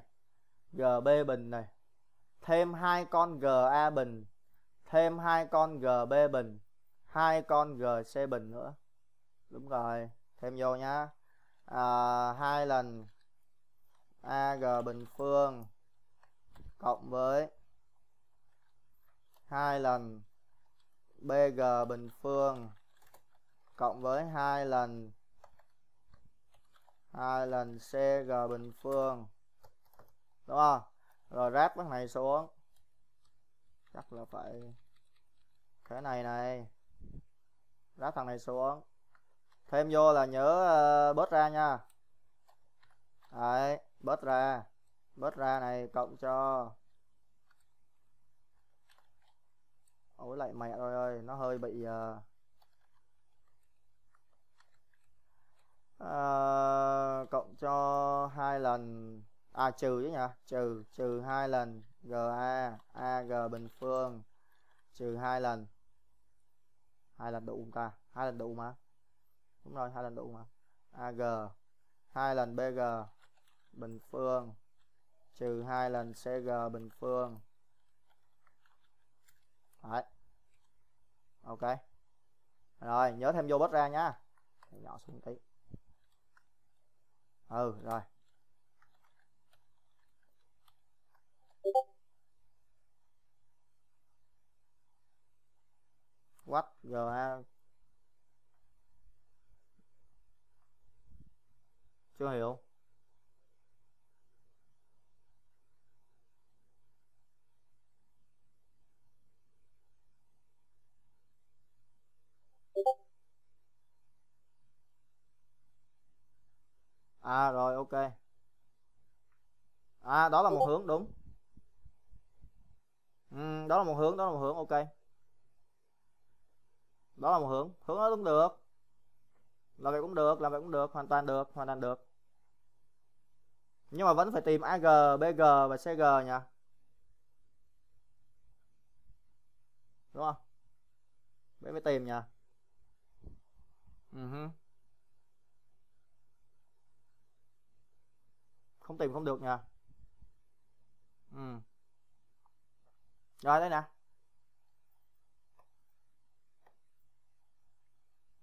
GB bình này thêm hai con GA bình thêm hai con GB bình hai con GC bình nữa đúng rồi thêm vô nhá à, hai lần AG bình phương cộng với hai lần BG bình phương cộng với hai lần hai lần CG bình phương đúng không rồi ráp cái này xuống chắc là phải cái này này ráp thằng này xuống thêm vô là nhớ uh, bớt ra nha đấy bớt ra bớt ra này cộng cho ối lại mẹ rồi ơi nó hơi bị uh... Uh, cộng cho hai lần à trừ chứ nhỉ trừ trừ hai lần ga ag bình phương trừ hai lần hai lần đủ không ta hai lần đủ mà đúng rồi hai lần đủ mà ag hai lần bg bình phương trừ hai lần cg bình phương Đấy. ok rồi nhớ thêm vô bớt ra nhá nhỏ xuống tí ừ rồi quách g chưa hiểu à rồi ok à đó là một hướng đúng ừ, đó là một hướng đó là một hướng ok đó là một hướng hướng đó đúng được là vậy cũng được làm vậy cũng được hoàn toàn được hoàn toàn được nhưng mà vẫn phải tìm ag bg và cg nhỉ đúng không vậy phải tìm nhỉ uh ừ -huh. không tìm không được nhỉ ừ. rồi đây nè uh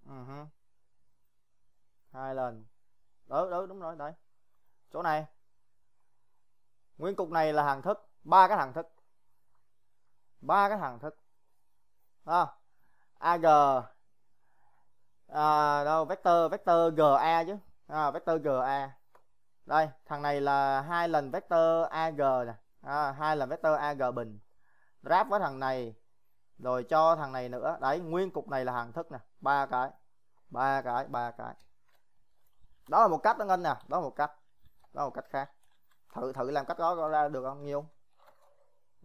ừ -huh hai lần đó đó đúng rồi đây chỗ này nguyên cục này là hàng thức ba cái hàng thức ba cái hàng thức à, ag à, đâu vector vector ga chứ à, vector ga đây thằng này là hai lần vector ag nè à, hai lần vector ag bình ráp với thằng này rồi cho thằng này nữa đấy nguyên cục này là hàng thức nè ba cái ba cái ba cái đó là một cách đó anh nè đó là một cách đó là một cách khác thử thử làm cách đó ra được bao nhiêu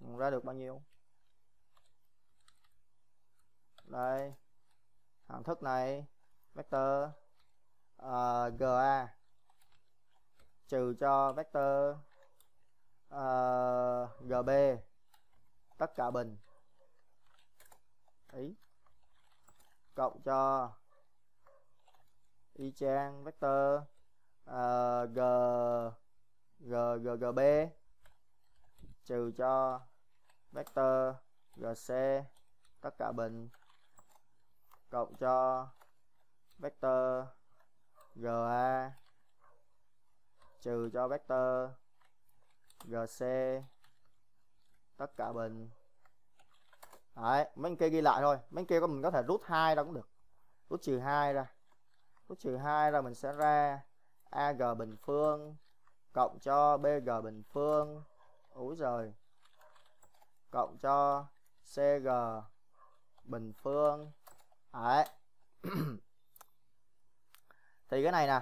ừ, ra được bao nhiêu đây hàm thức này vector uh, ờ, ga trừ cho vector uh, ờ, gb tất cả bình ý cộng cho y chang vector uh, g g g gb trừ cho vector gc tất cả bình cộng cho vector ga trừ cho vector gc tất cả bình đấy mấy anh kia ghi lại thôi mấy anh kia có mình có thể rút hai ra cũng được rút trừ hai ra rút trừ 2 là mình sẽ ra AG bình phương cộng cho BG bình phương úi rồi cộng cho CG bình phương đấy thì cái này nè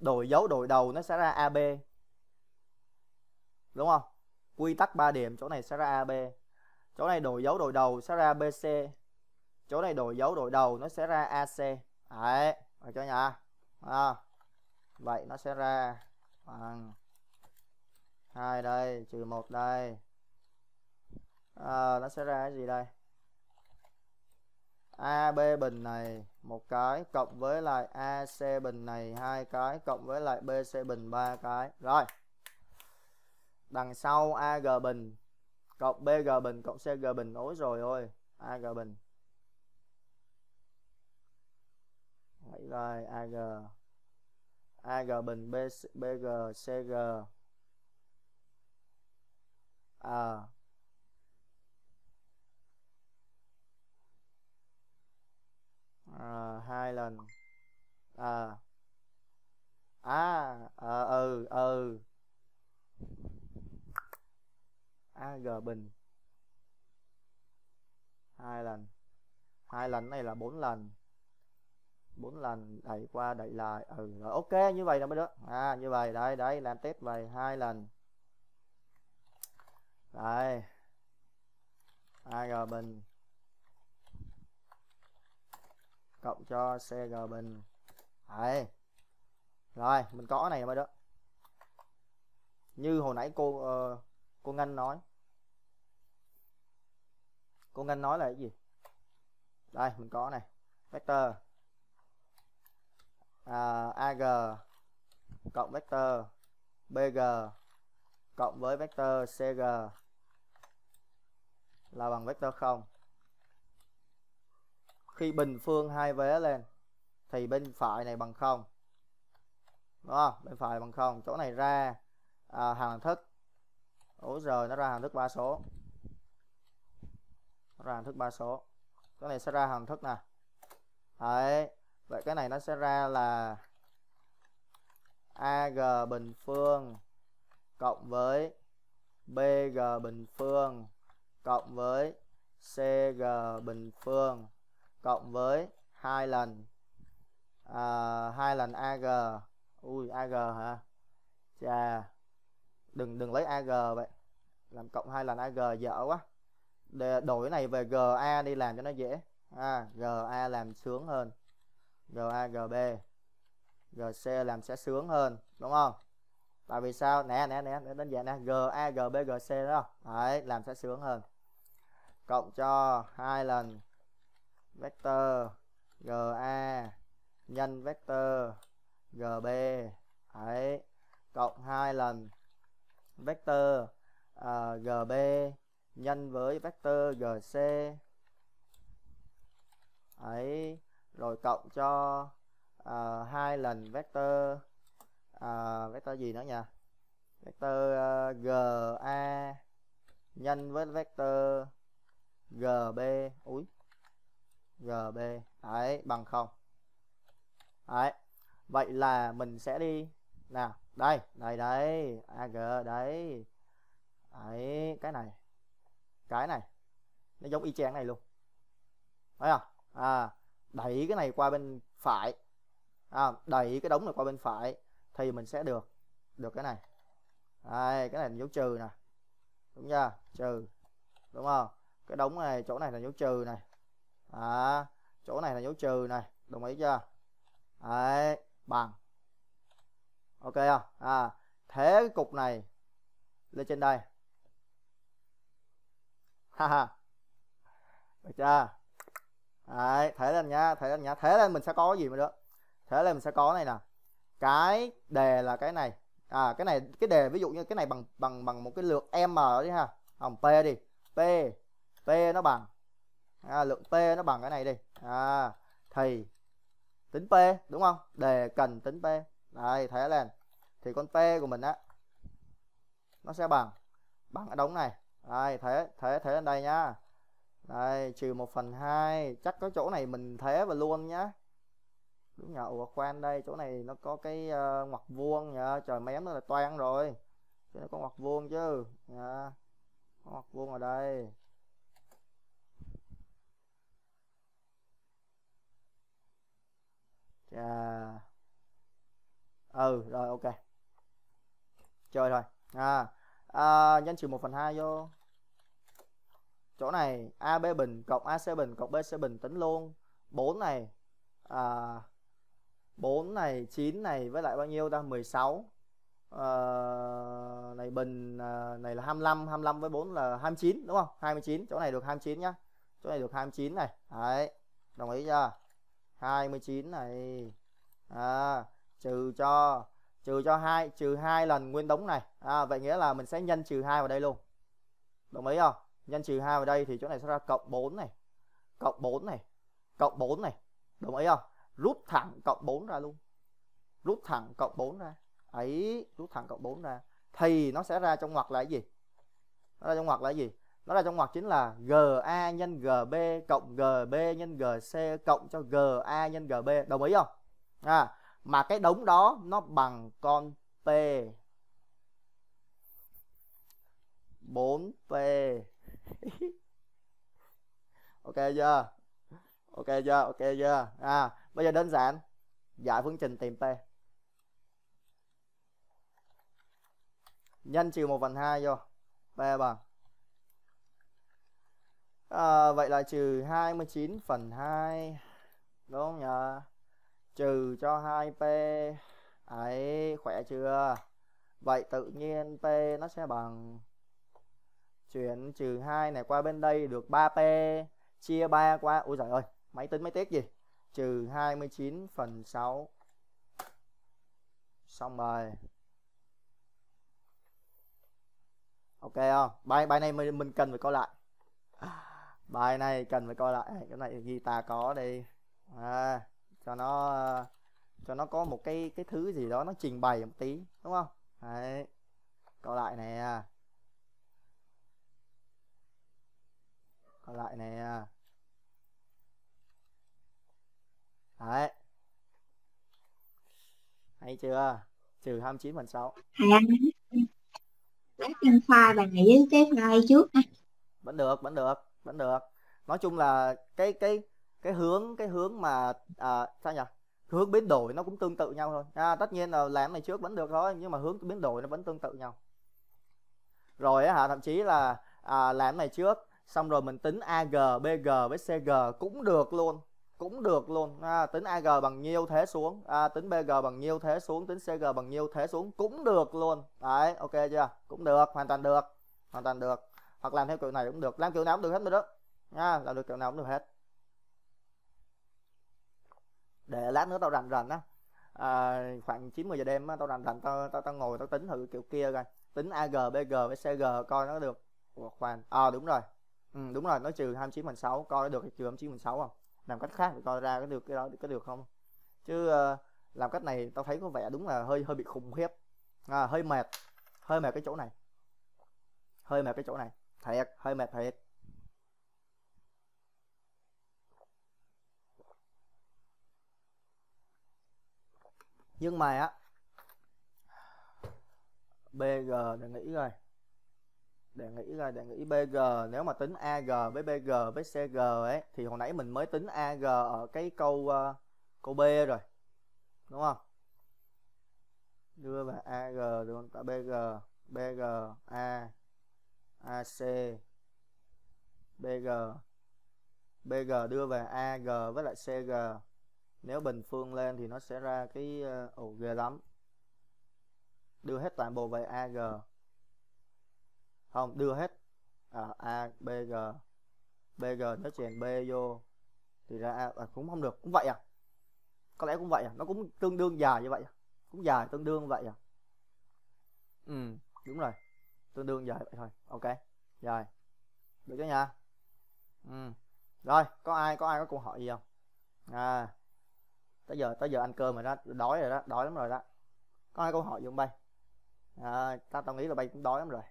đổi dấu đổi đầu nó sẽ ra AB đúng không quy tắc 3 điểm chỗ này sẽ ra AB chỗ này đổi dấu đổi đầu sẽ ra BC chỗ này đổi dấu đổi đầu nó sẽ ra AC đấy ở cho nhà à, vậy nó sẽ ra bằng hai đây trừ một đây à, nó sẽ ra cái gì đây AB bình này một cái cộng với lại AC bình này hai cái cộng với lại BC bình ba cái rồi đằng sau AG bình cộng BG bình cộng CG bình ối rồi ôi AG bình rồi AG AG bình BG CG à à hai lần à à ờ ừ ừ AG bình hai lần hai lần này là bốn lần bốn lần đẩy qua đẩy lại ừ rồi ok như vậy là mới được à như vậy đây đây làm test vậy hai lần đây ag bình cộng cho cg bình đây rồi mình có này mới được như hồi nãy cô uh, cô ngân nói cô ngân nói là cái gì đây mình có này vector à, ag cộng vector bg cộng với vector cg là bằng vector 0 khi bình phương hai vế lên thì bên phải này bằng 0 đúng không bên phải bằng 0 chỗ này ra à, hàng thức ủa rồi nó ra hàng thức ba số nó ra hàng thức ba số Cái này sẽ ra hàng thức nè đấy vậy cái này nó sẽ ra là AG bình phương cộng với BG bình phương cộng với CG bình phương cộng với hai lần à, hai lần AG ui AG hả chà đừng đừng lấy AG vậy làm cộng hai lần AG dở quá Để đổi này về GA đi làm cho nó dễ à, GA làm sướng hơn GA, GB, GC làm sẽ sướng hơn đúng không tại vì sao nè nè nè đơn giản nè GA, GB, GC đó đấy làm sẽ sướng hơn cộng cho hai lần vector GA nhân vector GB đấy cộng hai lần vector uh, à, GB nhân với vector GC ấy rồi cộng cho à, hai lần vector uh, vector gì nữa nhỉ vector uh, à, ga nhân với vector gb úi gb đấy bằng không đấy vậy là mình sẽ đi nào đây đây đấy ag đấy đấy cái này cái này nó giống y chang này luôn thấy không à đẩy cái này qua bên phải à, đẩy cái đống này qua bên phải thì mình sẽ được được cái này Đây, cái này là dấu trừ nè đúng chưa trừ đúng không cái đống này chỗ này là dấu trừ này à, chỗ này là dấu trừ này đồng ý chưa Đấy, bằng ok không à thế cái cục này lên trên đây ha ha được chưa Đấy, thế lên nhá thế lên nhá thế lên mình sẽ có gì nữa, thế lên mình sẽ có này nè cái đề là cái này à cái này cái đề ví dụ như cái này bằng bằng bằng một cái lượng m đi ha không p đi p p nó bằng à, lượng p nó bằng cái này đi à thì tính p đúng không đề cần tính p đây thế lên thì con p của mình á nó sẽ bằng bằng cái đống này đây thế thế thế lên đây nhá đây trừ 1 phần 2 chắc có chỗ này mình thế và luôn nhá đúng nhờ ủa khoan đây chỗ này nó có cái uh, ngoặc vuông nhờ trời mém nó là toan rồi chỗ nó có ngoặc vuông chứ nhờ. có ngoặc vuông ở đây Chà. ừ rồi ok chơi rồi à, à nhân trừ 1 phần 2 vô chỗ này AB bình cộng AC bình cộng BC bình tính luôn 4 này à, 4 này 9 này với lại bao nhiêu ta 16 ờ, à, này bình này là 25 25 với 4 là 29 đúng không 29 chỗ này được 29 nhá chỗ này được 29 này đấy đồng ý chưa 29 này à, trừ cho trừ cho hai trừ hai lần nguyên đống này à, vậy nghĩa là mình sẽ nhân trừ hai vào đây luôn đồng ý không nhân trừ 2 vào đây thì chỗ này sẽ ra cộng 4 này cộng 4 này cộng 4 này đồng ý không rút thẳng cộng 4 ra luôn rút thẳng cộng 4 ra ấy rút thẳng cộng 4 ra thì nó sẽ ra trong ngoặc là cái gì nó ra trong ngoặc là cái gì nó ra trong ngoặc chính là GA nhân GB cộng GB nhân GC cộng cho GA nhân GB đồng ý không à mà cái đống đó nó bằng con P 4P ok chưa ok chưa ok chưa à bây giờ đơn giản giải phương trình tìm p nhân trừ 1 phần 2 vô p bằng à, vậy là trừ 29 phần 2 đúng không nhờ trừ cho 2p ấy khỏe chưa vậy tự nhiên p nó sẽ bằng chuyển trừ 2 này qua bên đây được 3p chia 3 qua ôi giời ơi máy tính máy tét gì trừ 29 phần 6 xong rồi ok không bài bài này mình, mình cần phải coi lại bài này cần phải coi lại cái này ghi ta có đi à, cho nó cho nó có một cái cái thứ gì đó nó trình bày một tí đúng không đấy coi lại nè còn lại này, đấy hay chưa trừ 29 phần 6 Lát em pha bài này với cái file trước vẫn được vẫn được vẫn được nói chung là cái cái cái hướng cái hướng mà à, sao nhỉ hướng biến đổi nó cũng tương tự nhau thôi à, tất nhiên là làm này trước vẫn được thôi nhưng mà hướng biến đổi nó vẫn tương tự nhau rồi á hả thậm chí là à, làm này trước xong rồi mình tính ag bg với cg cũng được luôn cũng được luôn à, tính ag bằng nhiêu thế xuống à, tính bg bằng nhiêu thế xuống tính cg bằng nhiêu thế xuống cũng được luôn đấy ok chưa cũng được hoàn toàn được hoàn toàn được hoặc làm theo kiểu này cũng được làm kiểu nào cũng được hết rồi đó nha làm được kiểu nào cũng được hết để lát nữa tao rành rành á à, khoảng 90 giờ đêm á, tao rành rành tao, tao tao ngồi tao tính thử kiểu kia coi tính ag bg với cg coi nó được Ủa, khoan à đúng rồi ừ, đúng rồi nó trừ 29/6 coi được trừ 29/6 không làm cách khác để coi ra có được cái đó có được không chứ uh, làm cách này tao thấy có vẻ đúng là hơi hơi bị khủng khiếp à, hơi mệt hơi mệt cái chỗ này hơi mệt cái chỗ này thiệt hơi mệt thiệt nhưng mà á bg đã nghĩ rồi đề nghĩ ra đề nghĩ BG nếu mà tính AG với BG với CG ấy thì hồi nãy mình mới tính AG ở cái câu uh, câu B rồi đúng không đưa vào AG được không ta BG BG A AC BG BG đưa về AG với lại CG nếu bình phương lên thì nó sẽ ra cái ồ ờ, uh, ghê lắm đưa hết toàn bộ về AG không đưa hết à, a b g b g nó chèn b vô thì ra a à, cũng không được cũng vậy à có lẽ cũng vậy à nó cũng tương đương dài như vậy à? cũng dài tương đương vậy à ừ đúng rồi tương đương dài vậy thôi ok rồi được chưa nha ừ rồi có ai có ai có câu hỏi gì không à tới giờ tới giờ ăn cơm rồi đó đói rồi đó đói lắm rồi đó có ai câu hỏi gì không bay à, ta tao nghĩ là bay cũng đói lắm rồi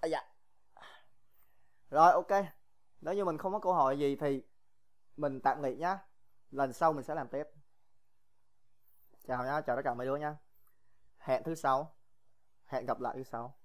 à, dạ rồi ok nếu như mình không có câu hỏi gì thì mình tạm nghỉ nhá lần sau mình sẽ làm tiếp chào nhá chào tất cả mọi đứa nhá hẹn thứ sáu hẹn gặp lại thứ sáu